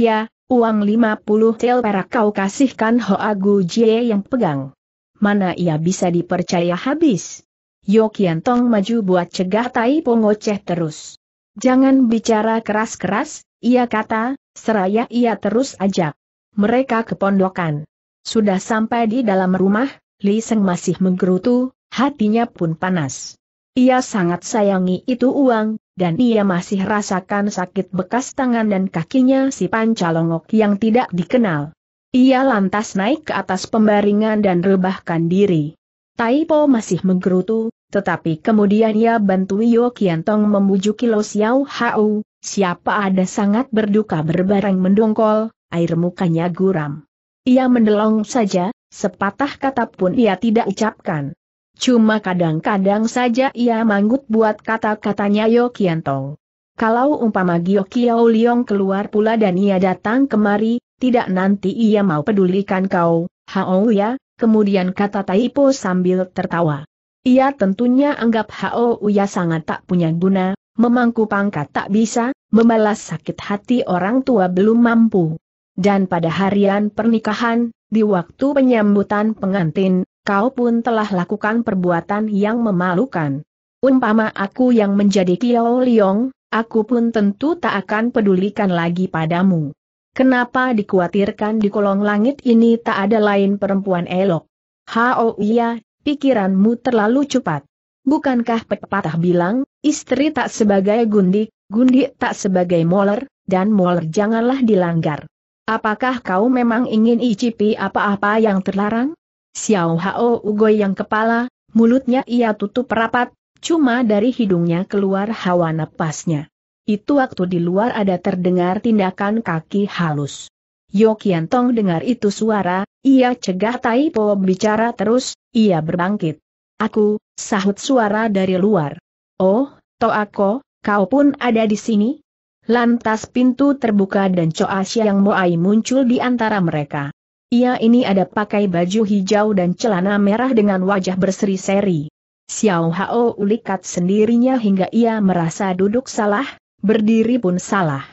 ya, uang 50 tel perak kau kasihkan Ho Agu Jie yang pegang. Mana ia bisa dipercaya habis? Yokian Tong maju buat cegah Taipo ngoceh terus. Jangan bicara keras-keras, ia kata, seraya ia terus ajak. Mereka ke pondokan. Sudah sampai di dalam rumah, Li Seng masih menggerutu, Hatinya pun panas. Ia sangat sayangi itu uang, dan ia masih rasakan sakit bekas tangan dan kakinya si pancalongok yang tidak dikenal. Ia lantas naik ke atas pembaringan dan rebahkan diri. Taipo masih menggerutu, tetapi kemudian ia bantu Yo Kiantong membujuki Lo Xiao Hau, siapa ada sangat berduka berbareng mendongkol, air mukanya guram. Ia mendelong saja, sepatah kata pun ia tidak ucapkan. Cuma kadang-kadang saja ia manggut buat kata-katanya Yokianto. Kalau umpama Kiao Liong keluar pula dan ia datang kemari, tidak nanti ia mau pedulikan kau, Hao ya, kemudian kata Taipo sambil tertawa. Ia tentunya anggap Hao ya sangat tak punya guna, memangku pangkat tak bisa, membalas sakit hati orang tua belum mampu. Dan pada harian pernikahan, di waktu penyambutan pengantin, kau pun telah lakukan perbuatan yang memalukan. Umpama aku yang menjadi Kiao Liong, aku pun tentu tak akan pedulikan lagi padamu. Kenapa dikhawatirkan di kolong langit ini tak ada lain perempuan elok? Hao iya, pikiranmu terlalu cepat. Bukankah pepatah bilang, istri tak sebagai gundik, gundik tak sebagai moler, dan moler janganlah dilanggar. Apakah kau memang ingin icipi apa-apa yang terlarang? Xiao Hao yang kepala, mulutnya ia tutup rapat, cuma dari hidungnya keluar hawa napasnya. Itu waktu di luar ada terdengar tindakan kaki halus. Yokian Tong dengar itu suara, ia cegah Tai Po bicara terus, ia berbangkit. Aku, sahut suara dari luar. Oh, Toako, kau pun ada di sini? Lantas pintu terbuka dan Choa Siang Moai muncul di antara mereka. Ia ini ada pakai baju hijau dan celana merah dengan wajah berseri-seri. Xiao Hao ulikat sendirinya hingga ia merasa duduk salah, berdiri pun salah.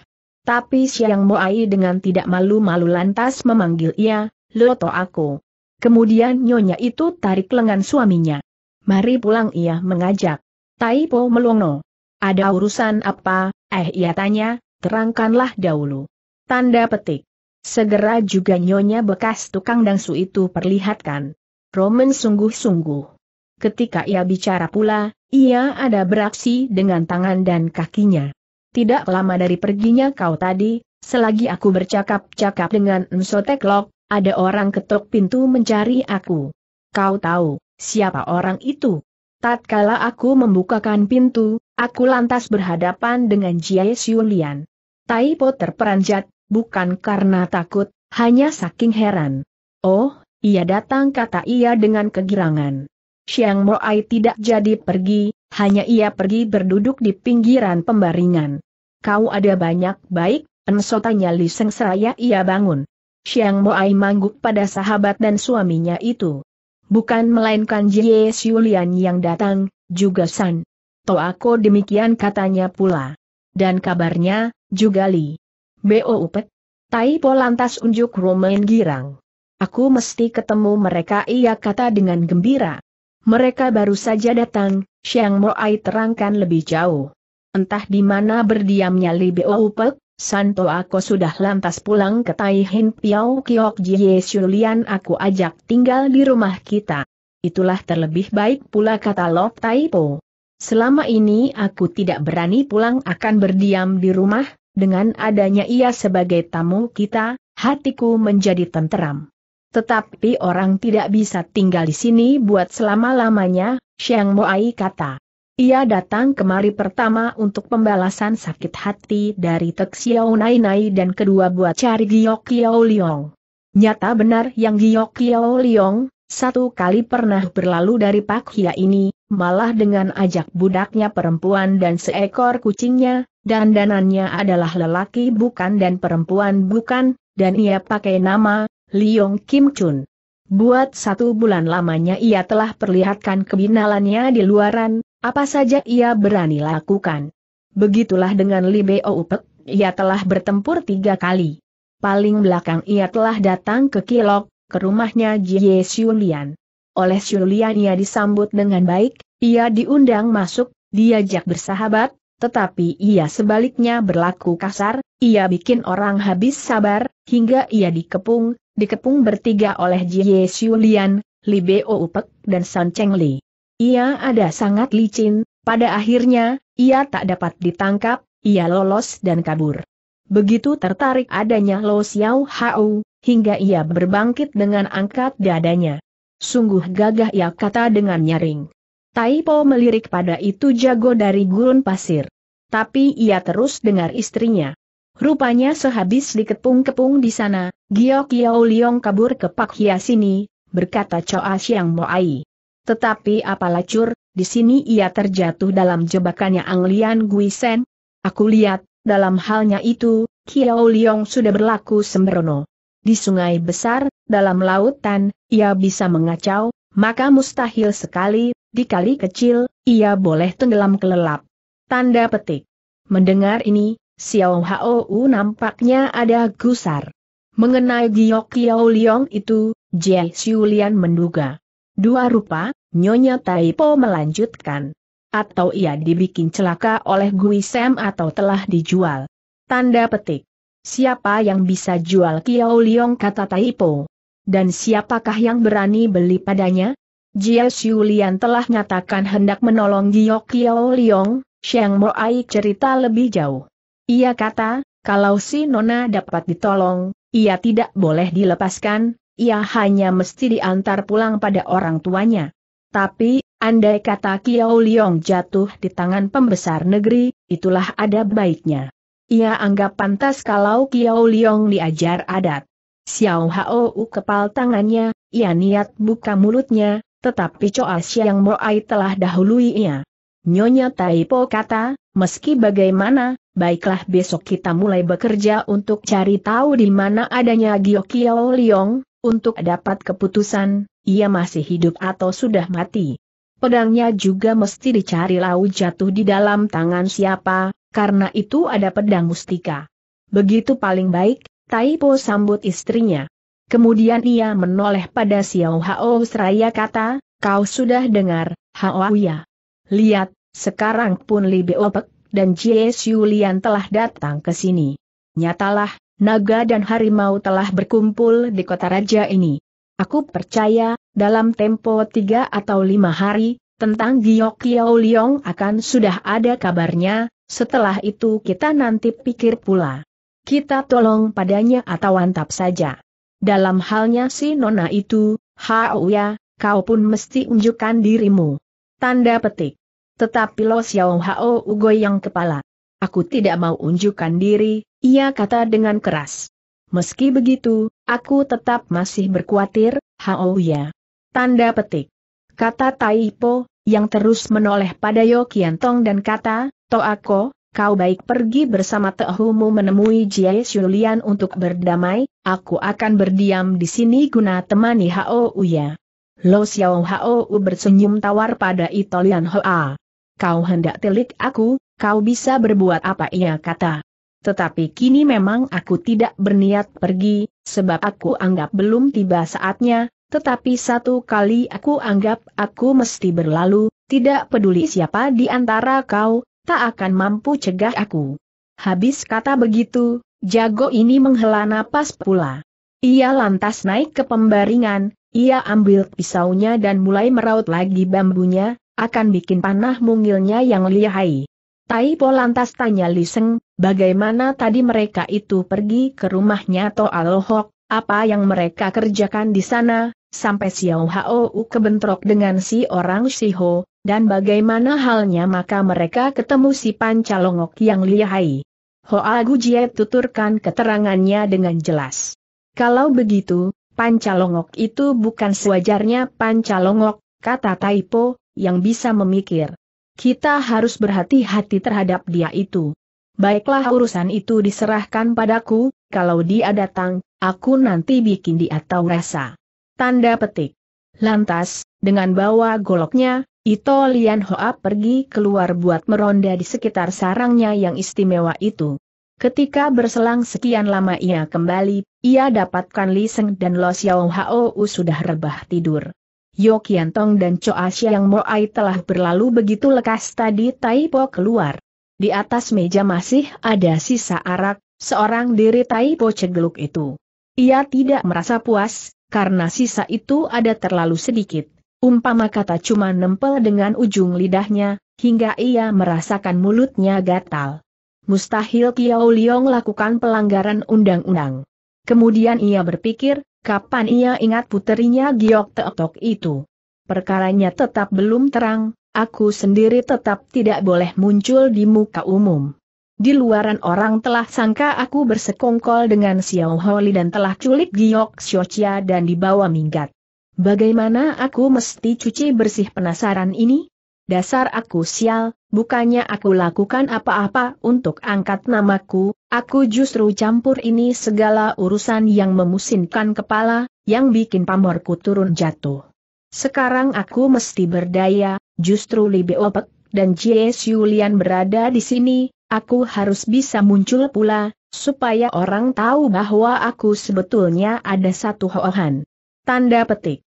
Tapi Xiang Moai dengan tidak malu-malu lantas memanggil ia, Loto aku. Kemudian nyonya itu tarik lengan suaminya. Mari pulang ia mengajak. Taipo melongo. Ada urusan apa, eh ia tanya, terangkanlah dahulu. Tanda petik. Segera juga nyonya bekas tukang dangsu itu perlihatkan. Roman sungguh-sungguh. Ketika ia bicara pula, ia ada beraksi dengan tangan dan kakinya. Tidak lama dari perginya kau tadi, selagi aku bercakap-cakap dengan Ensoteklok, ada orang ketuk pintu mencari aku. Kau tahu, siapa orang itu? Tatkala aku membukakan pintu, aku lantas berhadapan dengan Jie Siulian. Tai Po terperanjat, bukan karena takut, hanya saking heran. Oh, ia datang kata ia dengan kegirangan. Siang Moai tidak jadi pergi, hanya ia pergi berduduk di pinggiran pembaringan. Kau ada banyak baik, Enso tanya Li Seng seraya ia bangun. Siang Moai mangguk pada sahabat dan suaminya itu. Bukan melainkan Jie Xiulian yang datang, juga San. aku demikian katanya pula. Dan kabarnya, juga Li. Bo Tai Po lantas unjuk Romain girang. Aku mesti ketemu mereka ia kata dengan gembira. Mereka baru saja datang, Mo Moai terangkan lebih jauh. Entah di mana berdiamnya Li Upet, Santo aku sudah lantas pulang ke Tai Hin Piao Kiok Jie Shulian aku ajak tinggal di rumah kita. Itulah terlebih baik pula kata Lok Po. Selama ini aku tidak berani pulang akan berdiam di rumah, dengan adanya ia sebagai tamu kita, hatiku menjadi tenteram. Tetapi orang tidak bisa tinggal di sini buat selama-lamanya, Xiang Moai kata. Ia datang kemari pertama untuk pembalasan sakit hati dari Tek Xiao Nai Nai dan kedua buat cari Giok Kiao Liong. Nyata benar yang Giok Kiao Liong, satu kali pernah berlalu dari Pak Hia ini, malah dengan ajak budaknya perempuan dan seekor kucingnya, dan dandanannya adalah lelaki bukan dan perempuan bukan, dan ia pakai nama, Liong Kim Chun. Buat satu bulan lamanya ia telah perlihatkan kebinalannya di luaran, apa saja ia berani lakukan. Begitulah dengan Li Upek, ia telah bertempur tiga kali. Paling belakang ia telah datang ke Kilok, ke rumahnya Jie Xulian. Oleh Xulian ia disambut dengan baik, ia diundang masuk, diajak bersahabat, tetapi ia sebaliknya berlaku kasar, ia bikin orang habis sabar, hingga ia dikepung, dikepung bertiga oleh Jie Lian, Li Beo Upek dan San Cheng Li. Ia ada sangat licin, pada akhirnya, ia tak dapat ditangkap, ia lolos dan kabur. Begitu tertarik adanya Lo Xiao Hao, hingga ia berbangkit dengan angkat dadanya. Sungguh gagah ia kata dengan nyaring. Taipo melirik pada itu jago dari gurun pasir. Tapi ia terus dengar istrinya. Rupanya sehabis dikepung-kepung di sana, Giok Kiao Liong kabur ke Pak Hia sini, berkata Choa Siang Moai. Tetapi apalah cur, di sini ia terjatuh dalam jebakannya Anglian Guisen. Aku lihat, dalam halnya itu, Kiao Liong sudah berlaku sembrono. Di sungai besar, dalam lautan, ia bisa mengacau, maka mustahil sekali di kali kecil, ia boleh tenggelam kelelap. Tanda petik. Mendengar ini, Xiao Hao Wu nampaknya ada gusar. Mengenai Giok Kiao Liong itu, Jie Xiulian menduga. Dua rupa, Nyonya Taipo melanjutkan. Atau ia dibikin celaka oleh Gui Sam atau telah dijual. Tanda petik. Siapa yang bisa jual Kiao Liong kata Taipo? Dan siapakah yang berani beli padanya? Jia Xiulian telah nyatakan hendak menolong Giok Kiao Liong, Xiang Mo Ai cerita lebih jauh. Ia kata, kalau si Nona dapat ditolong, ia tidak boleh dilepaskan, ia hanya mesti diantar pulang pada orang tuanya. Tapi, andai kata Kiao Liong jatuh di tangan pembesar negeri, itulah ada baiknya. Ia anggap pantas kalau Kiao Liong diajar adat. Xiao Hao kepal tangannya, ia niat buka mulutnya, tetapi Choa Siang Moai telah dahului ia. Nyonya Taipo kata, meski bagaimana, baiklah besok kita mulai bekerja untuk cari tahu di mana adanya Kiao Liong, untuk dapat keputusan, ia masih hidup atau sudah mati. Pedangnya juga mesti dicari lau jatuh di dalam tangan siapa, karena itu ada pedang mustika. Begitu paling baik, Taipo sambut istrinya. Kemudian ia menoleh pada Xiao Hao seraya kata, kau sudah dengar, Hao ya. Lihat, sekarang pun Li Beopek dan Jie Lian telah datang ke sini. Nyatalah, naga dan harimau telah berkumpul di kota raja ini. Aku percaya, dalam tempo tiga atau lima hari, tentang Giok Yau Liong akan sudah ada kabarnya, setelah itu kita nanti pikir pula. Kita tolong padanya atau antap saja. Dalam halnya si nona itu, Ya, kau pun mesti unjukkan dirimu. Tanda petik. Tetapi Lo Xiao Hao goyang kepala. Aku tidak mau unjukkan diri, ia kata dengan keras. Meski begitu, aku tetap masih berkuatir, Hauya. Tanda petik. Kata Taipo, yang terus menoleh pada Yo Tong dan kata, aku kau baik pergi bersama Tehumu menemui Jie Shulian untuk berdamai, aku akan berdiam di sini guna temani Hao Uya. Lo Xiao Hao U bersenyum tawar pada Italian Hoa. Kau hendak telik aku, kau bisa berbuat apa ia kata. Tetapi kini memang aku tidak berniat pergi, sebab aku anggap belum tiba saatnya, tetapi satu kali aku anggap aku mesti berlalu, tidak peduli siapa di antara kau, tak akan mampu cegah aku. Habis kata begitu, jago ini menghela napas pula. Ia lantas naik ke pembaringan, ia ambil pisaunya dan mulai meraut lagi bambunya, akan bikin panah mungilnya yang lihai. Taipo lantas tanya Liseng, bagaimana tadi mereka itu pergi ke rumahnya Toalohok, apa yang mereka kerjakan di sana, sampai Xiao Hao kebentrok dengan si orang Shiho, dan bagaimana halnya maka mereka ketemu si Pancalongok yang lihai. Hoa Gujie tuturkan keterangannya dengan jelas. Kalau begitu, Pancalongok itu bukan sewajarnya Pancalongok, kata Taipo, yang bisa memikir. Kita harus berhati-hati terhadap dia itu. Baiklah urusan itu diserahkan padaku, kalau dia datang, aku nanti bikin dia tahu rasa. Tanda petik. Lantas, dengan bawa goloknya, Ito Lian Hoa pergi keluar buat meronda di sekitar sarangnya yang istimewa itu. Ketika berselang sekian lama ia kembali, ia dapatkan Li Seng dan Lo Xiao Hao sudah rebah tidur. Yo Kian Tong dan Choa Siang Moai telah berlalu begitu lekas tadi Tai Po keluar. Di atas meja masih ada sisa arak, seorang diri Po cegeluk itu. Ia tidak merasa puas, karena sisa itu ada terlalu sedikit. Umpama kata cuma nempel dengan ujung lidahnya, hingga ia merasakan mulutnya gatal. Mustahil Kiao Liong lakukan pelanggaran undang-undang. Kemudian ia berpikir, kapan ia ingat puterinya Giok Teotok itu. Perkaranya tetap belum terang, aku sendiri tetap tidak boleh muncul di muka umum. Di luaran orang telah sangka aku bersekongkol dengan Xiao Holi dan telah culik Giok Xiochia dan dibawa minggat. Bagaimana aku mesti cuci bersih penasaran ini? Dasar aku sial, bukannya aku lakukan apa-apa untuk angkat namaku, aku justru campur ini segala urusan yang memusinkan kepala, yang bikin pamorku turun jatuh. Sekarang aku mesti berdaya, justru lebih Beopek dan S Julian berada di sini, aku harus bisa muncul pula, supaya orang tahu bahwa aku sebetulnya ada satu hoohan. Tanda petik.